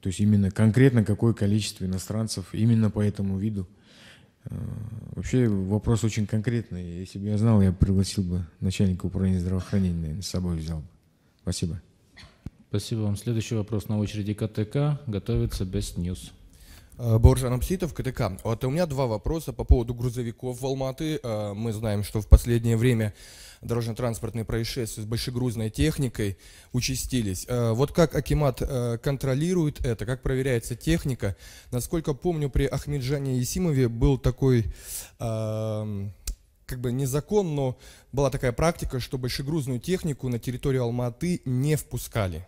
То есть именно конкретно какое количество иностранцев именно по этому виду. Вообще вопрос очень конкретный. Если бы я знал, я пригласил бы начальника управления здравоохранения, наверное, с собой взял бы. Спасибо. Спасибо вам. Следующий вопрос на очереди КТК. Готовится Best News. Э, Боржан Апситов, КТК. Вот у меня два вопроса по поводу грузовиков в Алматы. Э, мы знаем, что в последнее время дорожно-транспортные происшествия с большегрузной техникой участились. Э, вот как Акимат контролирует это, как проверяется техника? Насколько помню, при Ахмеджане Есимове был такой эм, как бы не закон, но была такая практика, что большегрузную технику на территорию Алматы не впускали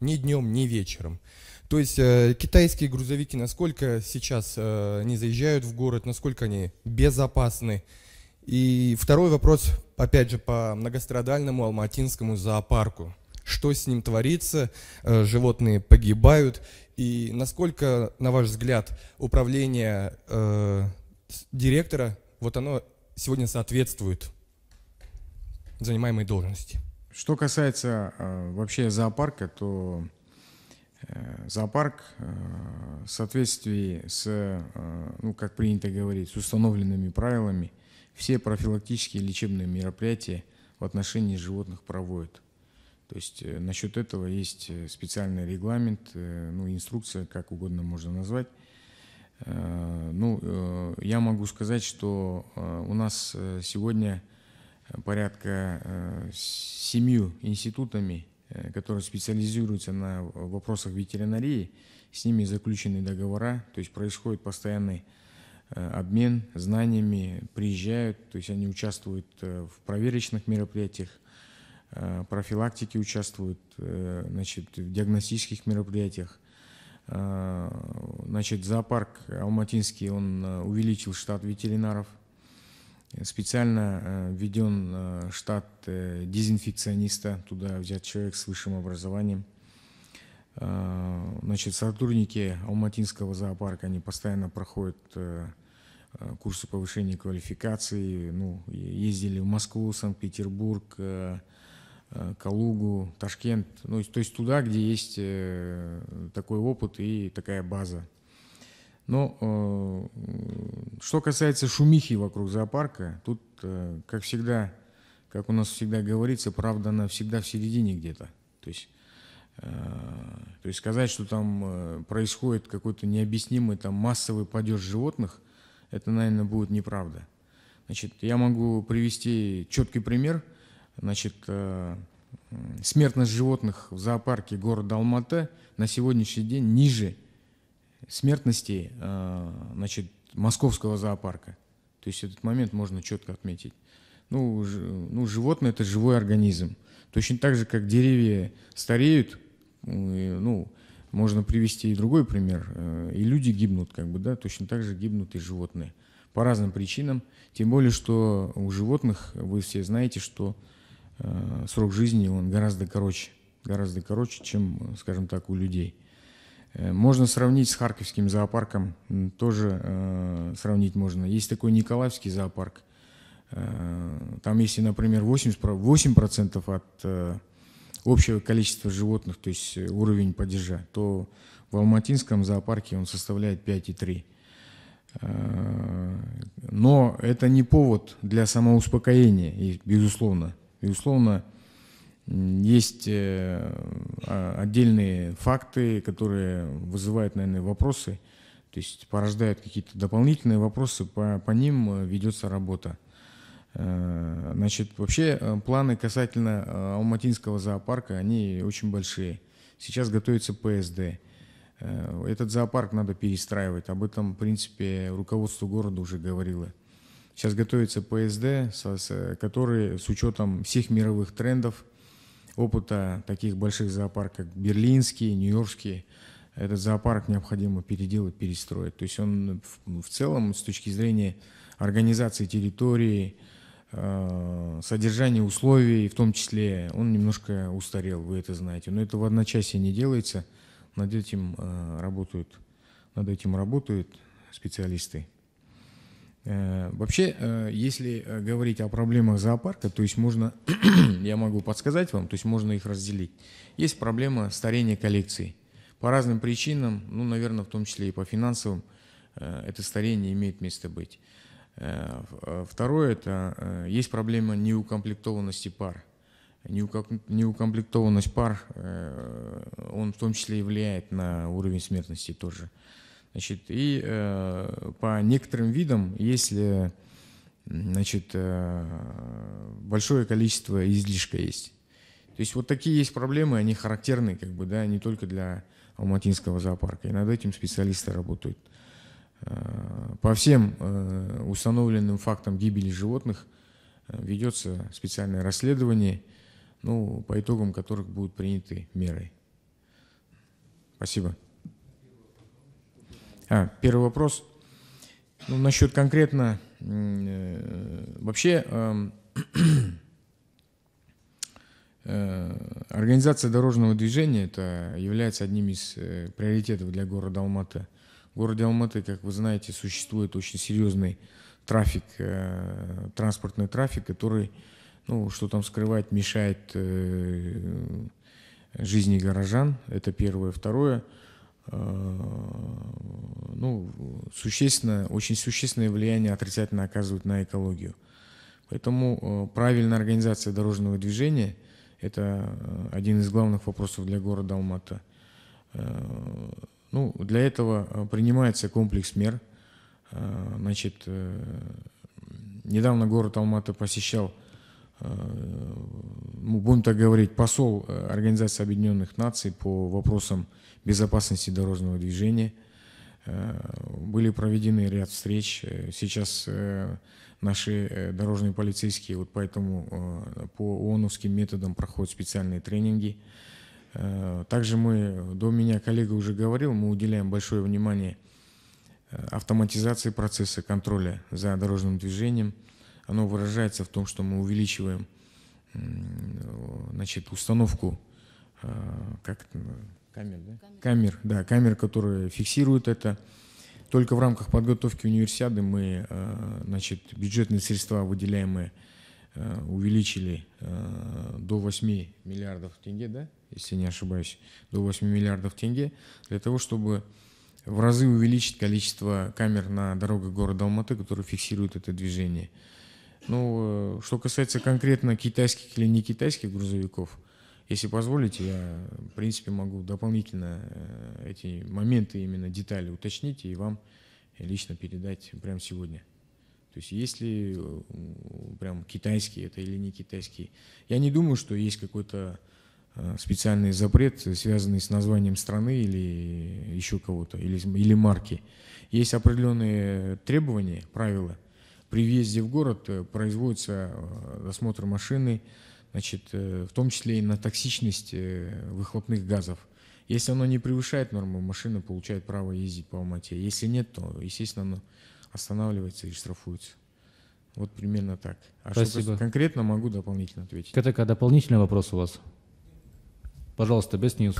ни днем, ни вечером. То есть э, китайские грузовики, насколько сейчас э, они заезжают в город, насколько они безопасны? И второй вопрос, опять же, по многострадальному алматинскому зоопарку. Что с ним творится? Э, животные погибают. И насколько, на ваш взгляд, управление э, директора, вот оно сегодня соответствует занимаемой должности? Что касается э, вообще зоопарка, то Э, зоопарк э, в соответствии с, э, ну, как принято говорить, с установленными правилами все профилактические лечебные мероприятия в отношении животных проводят. То есть насчет этого есть специальный регламент, ну, инструкция, как угодно можно назвать. Ну, я могу сказать, что у нас сегодня порядка семью институтами Э, которые специализируются на вопросах ветеринарии, с ними заключены договора, то есть происходит постоянный э, обмен знаниями, приезжают, то есть они участвуют э, в проверочных мероприятиях, профилактике участвуют, значит, в диагностических мероприятиях. Значит, зоопарк Алматинский, он увеличил штат ветеринаров – Специально э, введен э, штат э, дезинфекциониста, туда взят человек с высшим образованием. Значит, сотрудники Алматинского зоопарка, они постоянно проходят курсы повышения квалификации, ну, ездили в Москву, Санкт-Петербург, Калугу, Ташкент, ну, то есть туда, где есть такой опыт и такая база. Но ну, э, что касается шумихи вокруг зоопарка, тут, э, как всегда, как у нас всегда говорится, правда, она всегда в середине где-то. То есть, э, то есть сказать, что там э, происходит какой-то необъяснимый там массовый падеж животных, это, наверное, будет неправда. Значит, я могу привести четкий пример. Значит, э, смертность животных в зоопарке города Алматы на сегодняшний день ниже, смертности э, значит, московского зоопарка. То есть этот момент можно четко отметить. Ну, ну, животное – это живой организм. Точно так же, как деревья стареют, э, ну, можно привести и другой пример. Э, и люди гибнут, как бы, да, точно так же гибнут и животные. По разным причинам. Тем более, что у животных, вы все знаете, что срок жизни, он гораздо короче. Гораздо короче, чем, скажем так, у людей. Э, можно сравнить с Харьковским зоопарком, тоже э, сравнить можно. Есть такой Николаевский зоопарк. Э, там, если, например, 80, 8% от э, общего количества животных, то есть э, уровень падежа, то в Алматинском зоопарке он составляет 5,3%. Э, но это не повод для самоуспокоения, и, безусловно. Безусловно, э, есть э, а, отдельные факты, которые вызывают, наверное, вопросы, то есть порождают какие-то дополнительные вопросы, по, по ним э, ведется работа. Э, значит, вообще планы касательно Алматинского зоопарка, они очень большие. Сейчас готовится ПСД. Этот зоопарк надо перестраивать. Об этом, в принципе, руководство города уже говорило. Сейчас готовится ПСД, который с учетом всех мировых трендов – опыта таких больших зоопарков, как берлинский, нью-йоркский, этот зоопарк необходимо переделать, перестроить. То есть он в, в целом с точки зрения организации территории, э, содержания условий, в том числе, он немножко устарел, вы это знаете. Но это в одночасье не делается. Над этим э, работают, над этим работают специалисты. Э, вообще, э, если э, говорить о проблемах зоопарка, то есть можно, я могу подсказать вам, то есть можно их разделить. Есть проблема старения коллекций. По разным причинам, ну, наверное, в том числе и по финансовым, это старение имеет место быть. Второе, это есть проблема неукомплектованности пар. Неукомплектованность пар, он в том числе и влияет на уровень смертности тоже. Значит, и э, по некоторым видам, если значит, э, большое количество излишка есть. То есть вот такие есть проблемы, они характерны, как бы, да, не только для Алматинского зоопарка. И над этим специалисты работают. Э, по всем э, установленным фактам гибели животных э, ведется специальное расследование, ну, по итогам которых будут приняты меры. Спасибо. А, первый вопрос. Ну, насчет конкретно э, вообще э, э, организация дорожного движения это является одним из э, приоритетов для города Алматы. В городе Алматы, как вы знаете, существует очень серьезный трафик, э, транспортный трафик, который, ну, что там скрывать, мешает э, жизни горожан. Это первое. Второе – Э, ну, существенно, очень существенное влияние отрицательно оказывают на экологию. Поэтому э, правильная организация дорожного движения – это э, один из главных вопросов для города Алматы. Ну, для этого принимается комплекс мер. Значит, недавно город Алматы посещал, ну, будем так говорить, посол Организации Объединенных Наций по вопросам безопасности дорожного движения. Э, были проведены ряд встреч. Э, сейчас э, наши дорожные полицейские вот поэтому по ООНовским методам проходят специальные тренинги. Также мы, до меня коллега уже говорил, мы уделяем большое внимание автоматизации процесса контроля за дорожным движением. Оно выражается в том, что мы увеличиваем значит, установку как камер, да? камер, да, камер, которые фиксируют это. Только в рамках подготовки универсиады мы, э, значит, бюджетные средства, выделяемые, э, увеличили э, до 8 миллиардов тенге, да, если не ошибаюсь, до 8 миллиардов тенге, для того, чтобы в разы увеличить количество камер на дорогах города Алматы, которые фиксируют это движение. Ну, что касается конкретно китайских или не китайских грузовиков – если позволите, я, в принципе, могу дополнительно э, эти моменты, именно детали уточнить и вам лично передать прямо сегодня. То есть если э, прям китайский это или не китайский. Я не думаю, что есть какой-то э, специальный запрет, связанный с названием страны или еще кого-то, или, или марки. Есть определенные требования, правила. При въезде в город производится осмотр машины, значит, э, в том числе и на токсичность э, выхлопных газов. Если оно не превышает норму, машина получает право ездить по Алмате. Если нет, то, естественно, оно останавливается и штрафуется. Вот примерно так. А Спасибо. что конкретно могу дополнительно ответить. КТК, дополнительный вопрос у вас. Пожалуйста, без ньюс.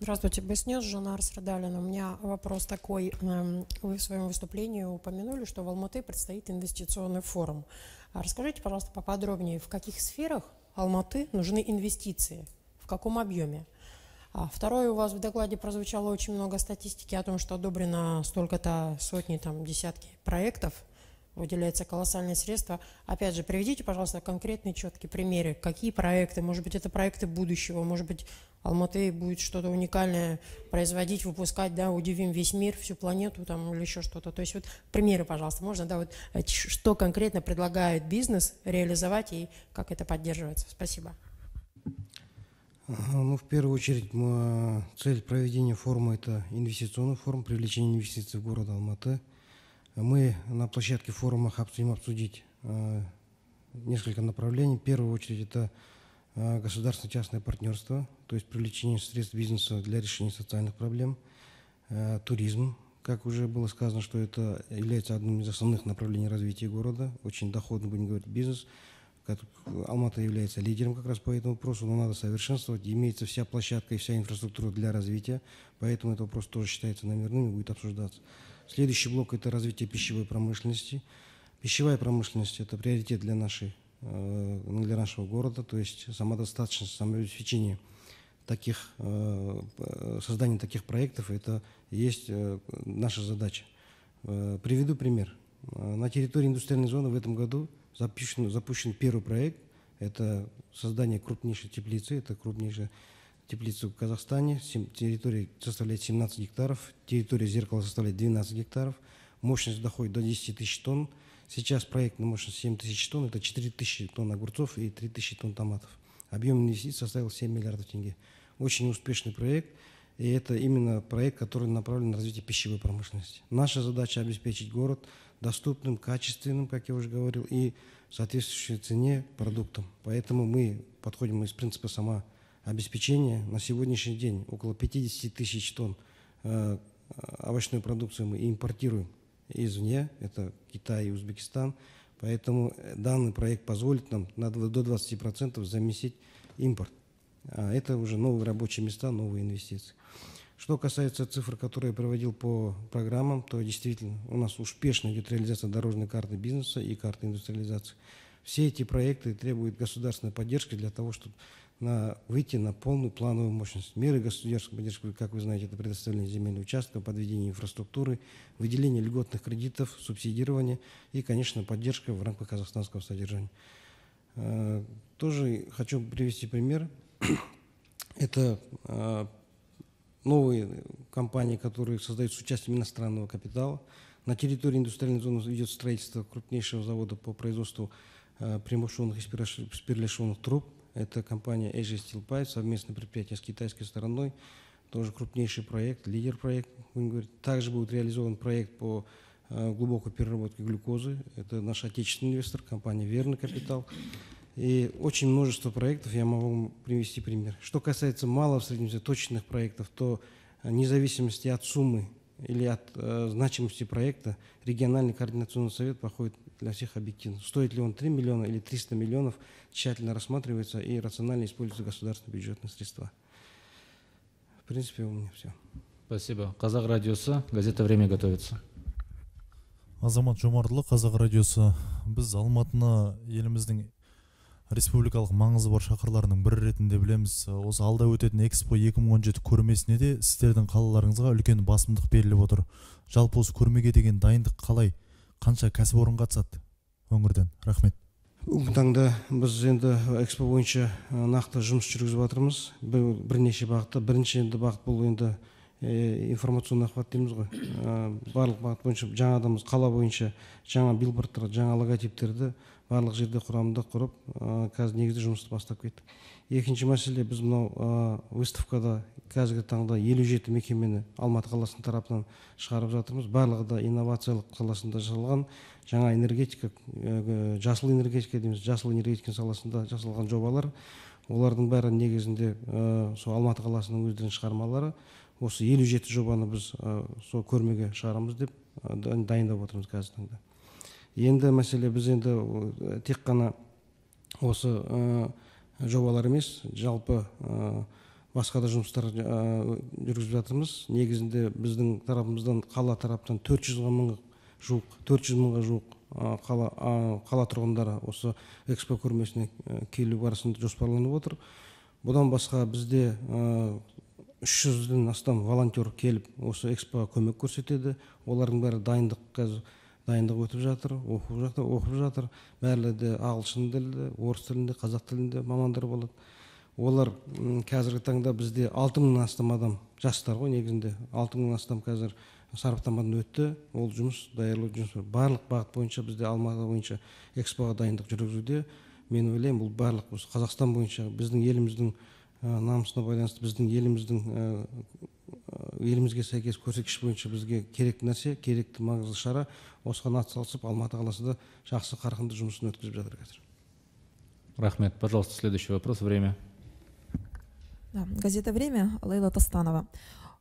Здравствуйте, Беснес, Жанна Арсрадалин. У меня вопрос такой. Эм, вы в своем выступлении упомянули, что в Алматы предстоит инвестиционный форум. А расскажите, пожалуйста, поподробнее, в каких сферах Алматы нужны инвестиции, в каком объеме? А второе, у вас в докладе прозвучало очень много статистики о том, что одобрено столько-то сотни, там, десятки проектов, выделяется колоссальные средства. Опять же, приведите, пожалуйста, конкретные четкие примеры, какие проекты, может быть, это проекты будущего, может быть, Алматы будет что-то уникальное производить, выпускать, да, удивим весь мир, всю планету там или еще что-то. То есть вот примеры, пожалуйста, можно, да, вот э, что конкретно предлагает бизнес реализовать и как это поддерживается. Спасибо. Ну, в первую очередь, а, цель проведения форума – это инвестиционный форум, привлечение инвестиций в город Алматы. Мы на площадке форума хотим обсудить а, несколько направлений. В первую очередь, это Э, государственно-частное партнерство, то есть привлечение средств бизнеса для решения социальных проблем, э, туризм, как уже было сказано, что это является одним из основных направлений развития города, очень доходный, будем говорить, бизнес. Алмата является лидером как раз по этому вопросу, но надо совершенствовать. Имеется вся площадка и вся инфраструктура для развития, поэтому этот вопрос тоже считается номерным и будет обсуждаться. Следующий блок – это развитие пищевой промышленности. Пищевая промышленность – это приоритет для нашей Э, ну, для нашего города, то есть самодостаточность, самообеспечение таких, э, э, создание таких проектов, это есть наша задача. Приведу пример. На территории индустриальной зоны в этом году запущен, запущен первый проект. Это создание крупнейшей теплицы. Это крупнейшая теплица в Казахстане. Территория составляет 17 гектаров. Территория зеркала составляет 12 гектаров. Мощность доходит до 10 тысяч тонн. Сейчас проектная ну, мощность 7 тысяч тонн, это 4 тысячи тонн огурцов и 3 тысячи тонн томатов. Объем инвестиций составил 7 миллиардов тенге. Очень успешный проект, и это именно проект, который направлен на развитие пищевой промышленности. Наша задача обеспечить город доступным, качественным, как я уже говорил, и соответствующей цене продуктам. Поэтому мы подходим из принципа самообеспечения. На сегодняшний день около 50 тысяч тонн э, э, овощную продукцию мы импортируем извне, это Китай и Узбекистан. Поэтому э, данный проект позволит нам до 20% замесить импорт. А это уже новые рабочие места, новые инвестиции. Что касается цифр, которые я проводил по программам, то действительно у нас успешно идет реализация дорожной карты бизнеса и карты индустриализации. Все эти проекты требуют государственной поддержки для того, чтобы на, выйти на полную плановую мощность. Меры государственной поддержки, как вы знаете, это предоставление земельных участков, подведение инфраструктуры, выделение льготных кредитов, субсидирование и, конечно, поддержка в рамках казахстанского содержания. Э, тоже хочу привести пример. Это э, новые компании, которые создают с участием иностранного капитала. На территории индустриальной зоны идет строительство крупнейшего завода по производству э, примушенных и спиралишенных труб – это компания Asia Steel Pipe, совместное предприятие с китайской стороной, тоже крупнейший проект, лидер проект. Также будет реализован проект по э, глубокой переработке глюкозы. Это наш отечественный инвестор, компания «Верный капитал». И очень множество проектов, я могу вам привести пример. Что касается малого среднезаточенных проектов, то вне э, зависимости от суммы или от э, значимости проекта региональный координационный совет проходит для всех объективно. Стоит ли он 3 миллиона или 300 миллионов, тщательно рассматривается и рационально используется государственные бюджетные средства. В принципе, у меня все. Спасибо. Казах радиосы, газета «Время» готовится. азамат жомарұлы қазақ радиосы біз алматыны еліміздің республикалық маңызы бар шаһарларының бірі ретінде білеміз осы алда өтетін экспо 2017 көрмесіне де сіздердің қалаларыңызға үлкен басымдық беріліп отыр жалпы осы көрмеге деген дайындық қалай қанша кәсіпорын қатысады өңірден рахмет бүгінгі таңда біз енді экспо бойынша нақты жұмыс жүргізіп жатырмыз бірнеше бағытта бірінші енді бағыт бұл енді информационный охват дейміз ғой барлық бағыт бойынша жаңадан қала бойынша жаңа билбордтар жаңа логотиптерді барлық жерде құрамды құрып ә, қазір негізі жұмысты бастап кеттік екінші мәселе біз мынау ә, выставкада қазіргі таңда елу жеті мекемені алматы қаласының тарапынан шығарып жатырмыз барлығы да инновациялық саласында жасалған жаңа энергетика жасыл энергетика дейміз жасыл энергетика саласында жасалған жобалар олардың бәрі негізінде сол алматы қаласының өздерінің шығармалары осы елу жеті жобаны біз сол көрмеге шығарамыз деп дайындап отырмыз қазіргі таңда енді мәселе біз енді э, тек қана осы ә, жобалар емес жалпы ә, басқа да жұмыстар жүргізіп жатырмыз негізінде біздің тарапымыздан қала тараптан төрт жүз мыңға жуық төрт жүз мыңға жуық қала қала тұрғындары осы экспо көрмесіне келу барысында жоспарланып отыр бұдан басқа бізде үш жүзден астам волонтер келіп осы экспоға көмек көрсетеді олардың бәрі дайындық қазір дайындық өтіп жатыр оқу жақта оқып жатыр бәрі де ағылшын тілді орыс тілінде қазақ тілінде мамандар болады олар қазіргі таңда бізде алты мыңнан астам адам жастар ғой негізінде алты мыңнан астам қазір сараптамадан өтті ол жұмыс даярлау жұмысы барлық бағыт бойынша бізде алматы бойынша экспоға дайындық жүргізуде мен ойлаймын бұл барлық осы қазақстан бойынша біздің еліміздің Ә, намысына байланысты біздің еліміздің ә, ә, елімізге сәйкес көрсеткіш бойынша бізге керекті нәрсе керекті маңызды шара осыған атсалысып алматы қаласында жақсы қарқынды жұмысын өткізіп жатыр қазір рахмет пожалуйста следующий вопрос время да, газета время лейла тастанова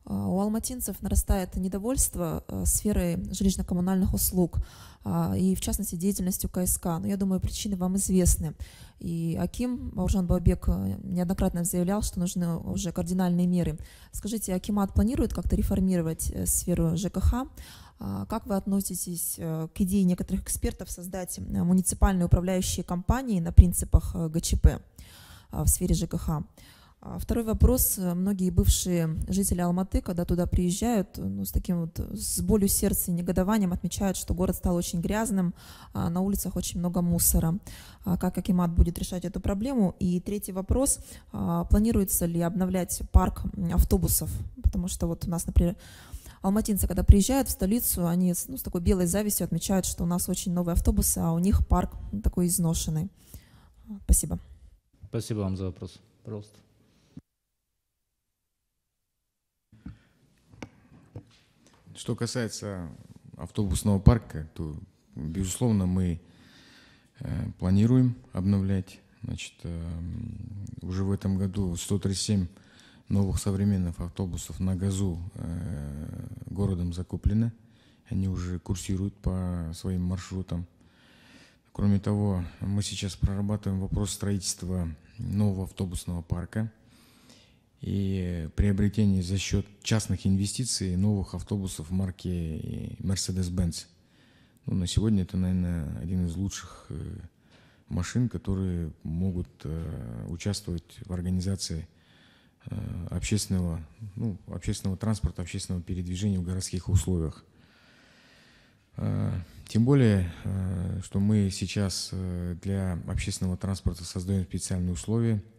А, у алматинцев нарастает недовольство а, сферой жилищно-коммунальных услуг а, и, в частности, деятельностью КСК. Но я думаю, причины вам известны. И Аким Бауржан Бабек неоднократно заявлял, что нужны уже кардинальные меры. Скажите, Акимат планирует как-то реформировать э, сферу ЖКХ? Как вы относитесь э, к идее некоторых экспертов создать э, муниципальные управляющие компании на принципах ГЧП в сфере ЖКХ? А, второй вопрос. Многие бывшие жители Алматы, когда туда приезжают, ну, с таким вот, с болью сердца и негодованием отмечают, что город стал очень грязным, а на улицах очень много мусора. А как Акимат будет решать эту проблему? И третий вопрос. А планируется ли обновлять парк автобусов? Потому что вот у нас, например, алматинцы, когда приезжают в столицу, они ну, с такой белой завистью отмечают, что у нас очень новые автобусы, а у них парк ну, такой изношенный. Спасибо. Спасибо вам за вопрос. Пожалуйста. Что касается автобусного парка, то, безусловно, мы э, планируем обновлять. Значит, э, уже в этом году 137 новых современных автобусов на газу э, городом закуплено. Они уже курсируют по своим маршрутам. Кроме того, мы сейчас прорабатываем вопрос строительства нового автобусного парка – и приобретение за счет частных инвестиций новых автобусов марки э, Mercedes-Benz. Ну, на сегодня это, наверное, один из лучших э, машин, которые могут э, участвовать в организации общественного, ну, общественного транспорта, общественного передвижения в городских условиях. Тем более, что мы сейчас для общественного транспорта создаем специальные условия –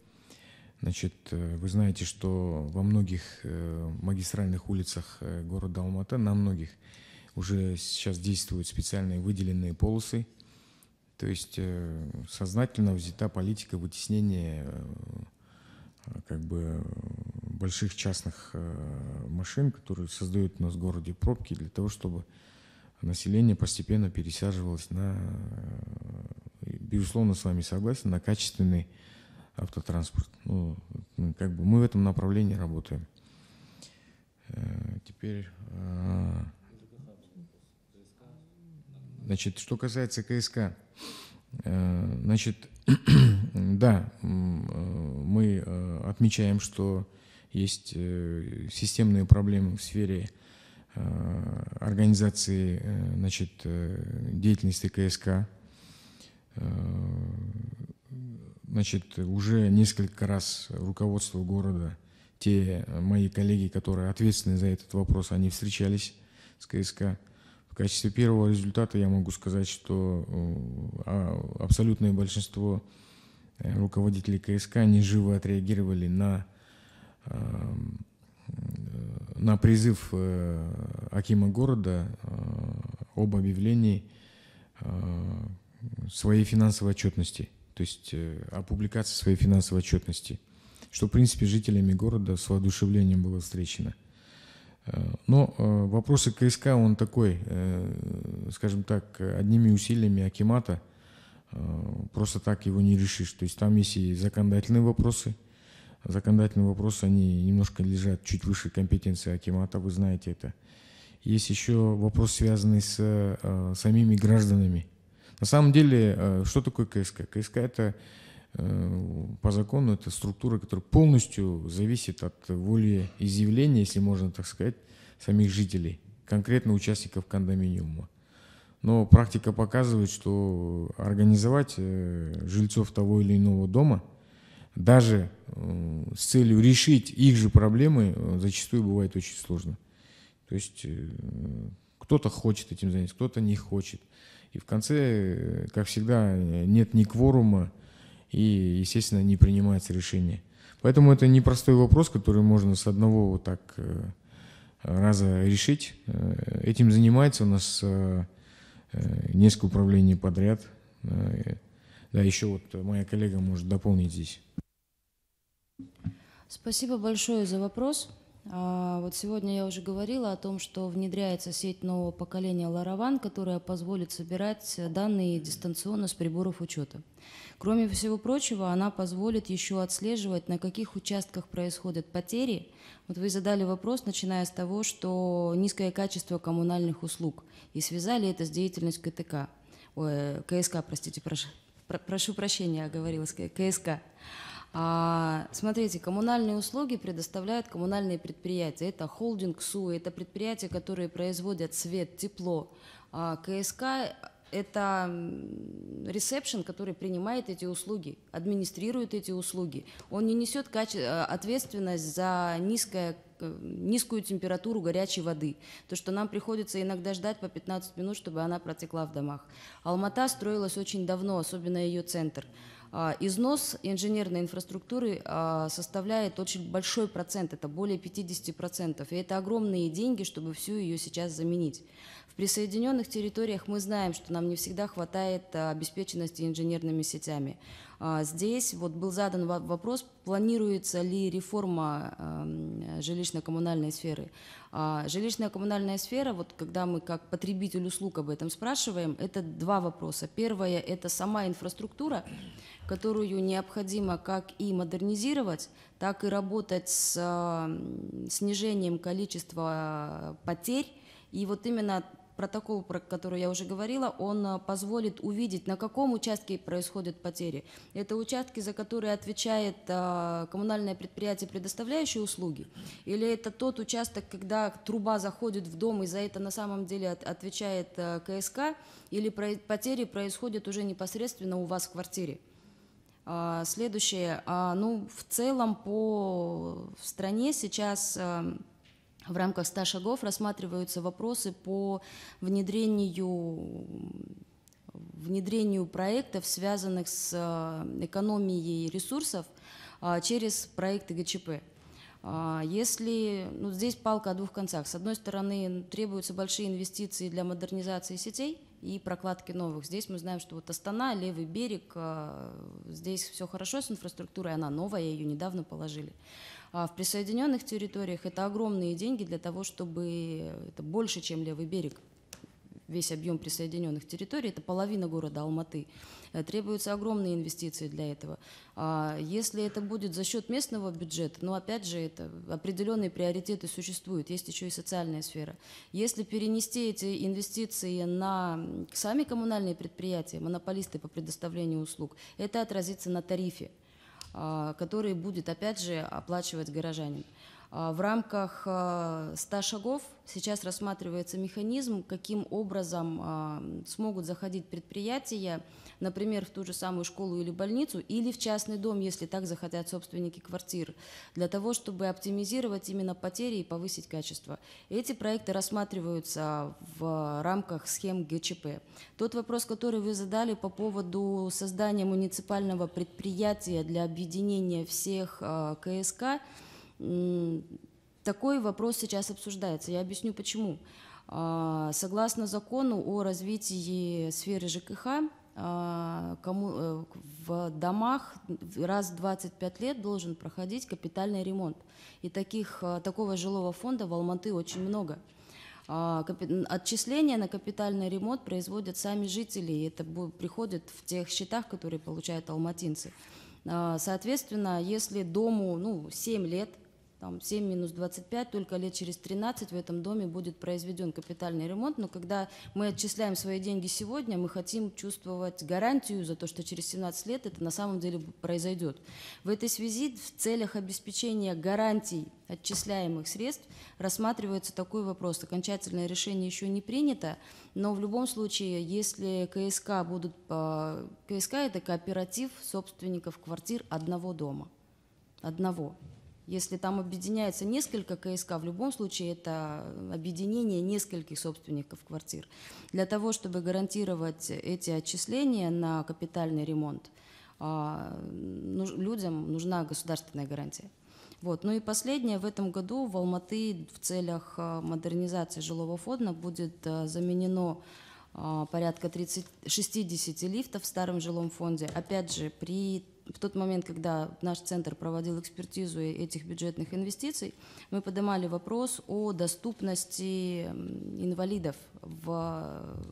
Значит, э, вы знаете, что во многих э, магистральных улицах э, города Алматы, на многих, уже сейчас действуют специальные выделенные полосы. То есть сознательно взята политика вытеснения как бы больших частных машин, которые создают у нас в городе пробки для того, чтобы население постепенно пересаживалось на, безусловно, с вами согласен, на качественный автотранспорт. Ну, как бы мы в этом направлении работаем. Э, теперь, а, значит, что касается КСК, э, значит, да, э, мы отмечаем, что есть системные проблемы в сфере организации значит, деятельности КСК Значит, уже несколько раз руководство города, те э, мои коллеги, которые ответственны за этот вопрос, они встречались с КСК. В качестве первого результата я могу сказать, что э, а, абсолютное большинство э, руководителей КСК неживо отреагировали на, на призыв Акима города об объявлении своей финансовой отчетности – то есть э, о публикации своей финансовой отчетности, что, в принципе, жителями города с воодушевлением было встречено. Э, но э, вопросы КСК, он такой, скажем так, одними усилиями Акимата просто так его не решишь. То есть там есть и законодательные вопросы. Законодательные вопросы, они немножко лежат чуть выше компетенции Акимата, вы знаете это. Есть еще вопрос, связанный с самими гражданами – на самом деле, э, что такое КСК? КСК это э, по закону это структура, которая полностью зависит от воли изъявления, если можно так сказать, самих жителей, конкретно участников кондоминиума. Но практика показывает, что организовать э, жильцов того или иного дома, даже с целью решить их же проблемы, зачастую бывает очень сложно. То есть кто-то хочет этим заняться, кто-то не хочет. И в конце, э, как всегда, нет ни кворума, и, естественно, не принимается решение. Поэтому это непростой вопрос, который можно с одного вот так э, раза решить. Э, этим занимается у нас несколько управлений подряд. Да, еще вот моя коллега может дополнить здесь. Спасибо большое за вопрос. А, вот сегодня я уже говорила о том, что внедряется сеть нового поколения LoRaWAN, которая позволит собирать данные дистанционно с приборов учета. Кроме всего прочего, она позволит еще отслеживать, на каких участках происходят потери. Вот вы задали вопрос, начиная с того, что низкое качество коммунальных услуг, и связали это с деятельностью КТК. Ой, э, КСК, простите, прошу, прошу прощения, оговорилась, КСК. А, смотрите, коммунальные услуги предоставляют коммунальные предприятия. Это холдинг СУ, это предприятия, которые производят свет, тепло. А, КСК это ресепшн, который принимает эти услуги, администрирует эти услуги. Он не несет э, ответственность за низкое э, низкую температуру горячей воды. То, что нам приходится иногда ждать по 15 минут, чтобы она протекла в домах. Алмата строилась очень давно, особенно ее центр. А, износ инженерной инфраструктуры а, составляет очень большой процент, это более 50%, и это огромные деньги, чтобы всю ее сейчас заменить. В присоединенных территориях мы знаем, что нам не всегда хватает а, обеспеченности инженерными сетями. Здесь вот был задан вопрос, планируется ли реформа эм, жилищно-коммунальной сферы. Жилищно-коммунальная сфера, вот когда мы как потребитель услуг об этом спрашиваем, это два вопроса. Первое – это сама инфраструктура, которую необходимо как и модернизировать, так и работать с снижением количества э, потерь. И вот именно протокол, про который я уже говорила, он э, позволит увидеть, на каком участке происходят потери. Это участки, за которые отвечает э, коммунальное предприятие, предоставляющее услуги, или это тот участок, когда труба заходит в дом и за это на самом деле отвечает КСК, или потери происходят уже непосредственно у вас в квартире. А, следующее, а, ну, в целом по стране сейчас а, в рамках 100 шагов рассматриваются вопросы по внедрению внедрению проектов, связанных с экономией ресурсов через проекты ГЧП. Если ну, здесь палка о двух концах. С одной стороны, требуются большие инвестиции для модернизации сетей – и прокладки новых. Здесь мы знаем, что вот Астана, левый берег, а, здесь все хорошо с инфраструктурой, она новая, ее недавно положили. А в присоединенных территориях это огромные деньги для того, чтобы это больше, чем левый берег, весь объем присоединенных территорий, это половина города Алматы. Э, требуются огромные инвестиции для этого. А если это будет за счет местного бюджета, ну, опять же, это определенные приоритеты существуют, есть еще и социальная сфера. Если перенести эти инвестиции на сами коммунальные предприятия, монополисты по предоставлению услуг, это отразится на тарифе, а, который будет, опять же, оплачивать горожанин. А, в рамках 100 а, шагов сейчас рассматривается механизм, каким образом а, смогут заходить предприятия, например, в ту же самую школу или больницу, или в частный дом, если так захотят собственники квартир, для того, чтобы оптимизировать именно потери и повысить качество. Эти проекты рассматриваются в рамках схем ГЧП. Тот вопрос, который вы задали по поводу создания муниципального предприятия для объединения всех КСК, такой вопрос сейчас обсуждается. Я объясню почему. А, согласно закону о развитии сферы ЖКХ, а, кому, э, в домах раз в 25 лет должен проходить капитальный ремонт. И таких, э, такого жилого фонда в Алматы очень много. А, отчисления на капитальный ремонт производят сами жители, и это приходит в тех счетах, которые получают алматинцы. Соответственно, если дому ну, 7 лет, там 7 минус 25, только лет через 13 в этом доме будет произведен капитальный ремонт. Но когда мы отчисляем свои деньги сегодня, мы хотим чувствовать гарантию за то, что через 17 лет это на самом деле произойдет. В этой связи в целях обеспечения гарантий отчисляемых средств рассматривается такой вопрос. Окончательное решение еще не принято, но в любом случае, если КСК будут... А, КСК – это кооператив собственников квартир одного дома. Одного. Если там объединяется несколько КСК, в любом случае это объединение нескольких собственников квартир. Для того, чтобы гарантировать эти отчисления на капитальный ремонт, а, людям нужна государственная гарантия. Вот. Ну и последнее, в этом году в Алматы в целях а, модернизации жилого фонда будет а, заменено порядка 30, 60 лифтов в старом жилом фонде. Опять же, при в тот момент, когда наш центр проводил экспертизу этих бюджетных инвестиций, мы поднимали вопрос о доступности инвалидов в,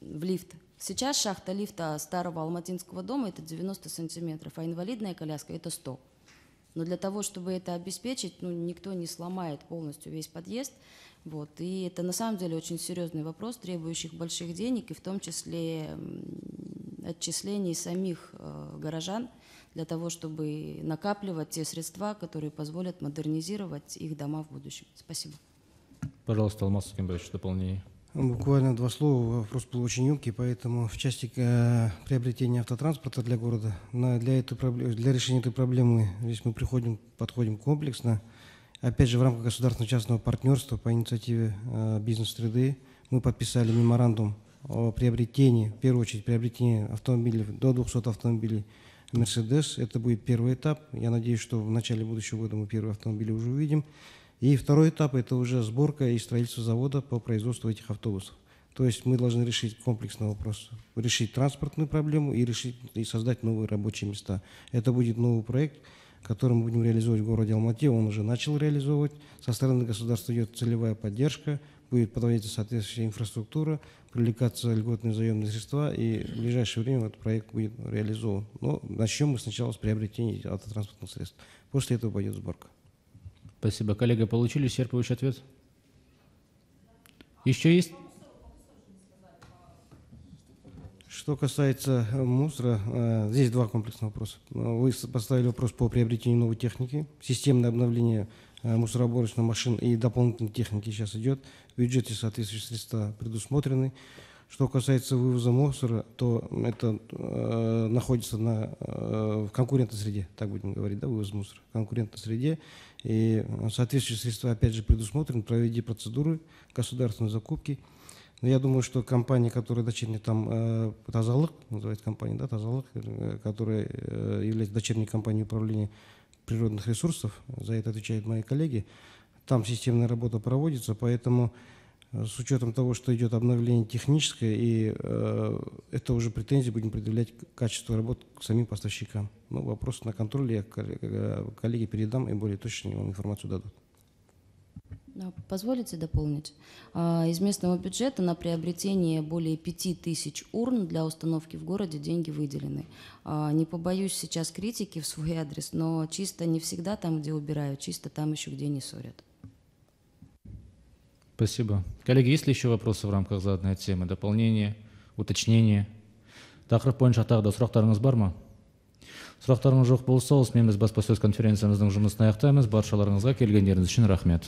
в лифт. Сейчас шахта лифта старого алматинского дома – это 90 сантиметров, а инвалидная коляска – это 100. Но для того, чтобы это обеспечить, ну, никто не сломает полностью весь подъезд. Вот. И это на самом деле очень серьезный вопрос, требующий больших денег, и в том числе отчислений самих э, горожан для того, чтобы накапливать те средства, которые позволят модернизировать их дома в будущем. Спасибо. Пожалуйста, Алмаз Сукимбаевич, дополнение. Буквально два слова. Вопрос был очень емкий, поэтому в части э, приобретения автотранспорта для города для, этой, для решения этой проблемы здесь мы приходим, подходим комплексно. Опять же, в рамках государственно-частного партнерства по инициативе э, бизнес-среды мы подписали меморандум о приобретении, в первую очередь, приобретении автомобилей до 200 автомобилей Mercedes. Это будет первый этап. Я надеюсь, что в начале будущего года мы первые автомобили уже увидим. И второй этап – это уже сборка и строительство завода по производству этих автобусов. То есть мы должны решить комплексный вопрос, решить транспортную проблему и, решить, и создать новые рабочие места. Это будет новый проект, который мы будем реализовывать в городе Алмате. Он уже начал реализовывать. Со стороны государства идет целевая поддержка – будет подводиться соответствующая инфраструктура, привлекаться льготные заемные средства, и в ближайшее время этот проект будет реализован. Но начнем мы сначала с приобретения автотранспортных средств. После этого пойдет сборка. Спасибо. Коллега, получили исчерпывающий ответ? Еще есть? Что касается э, мусора, э, здесь два комплексных вопроса. Вы поставили вопрос по приобретению новой техники, системное обновление Э, мусороуборочных машин и дополнительной техники сейчас идет. В бюджете соответствующие средства предусмотрены. Что касается вывоза мусора, то это э, находится на, э, в конкурентной среде, так будем говорить, да, вывоз мусора, в конкурентной среде. И э, соответствующие средства, опять же, предусмотрены, проведи процедуры государственной закупки. Но я думаю, что компания, которая дочерняя там э, Тазалық, называется компания, да, Тазалык, э, которая э, является дочерней компанией управления природных ресурсов, за это отвечают мои коллеги. Там системная работа проводится, поэтому э, с учетом того, что идет обновление техническое, и э, это уже претензии будем предъявлять к качеству работ к самим поставщикам. Ну, вопрос на контроль я коллеге э, передам и более точно вам информацию дадут. А, позволите дополнить? А, из местного бюджета на приобретение более 5000 урн для установки в городе деньги выделены. А, не побоюсь сейчас критики в свой адрес, но чисто не всегда там, где убирают, чисто там еще, где не ссорят. Спасибо. Коллеги, есть ли еще вопросы в рамках заданной темы? Дополнение, уточнение? тақырып бойынша тағы да сұрақтарыңыз бар ма сұрақтарыңыз жоқ болса осымен біз баспасөз конференциямыздың жұмысын аяқтаймыз баршаларыңызға келгендеріңіз үшін рахмет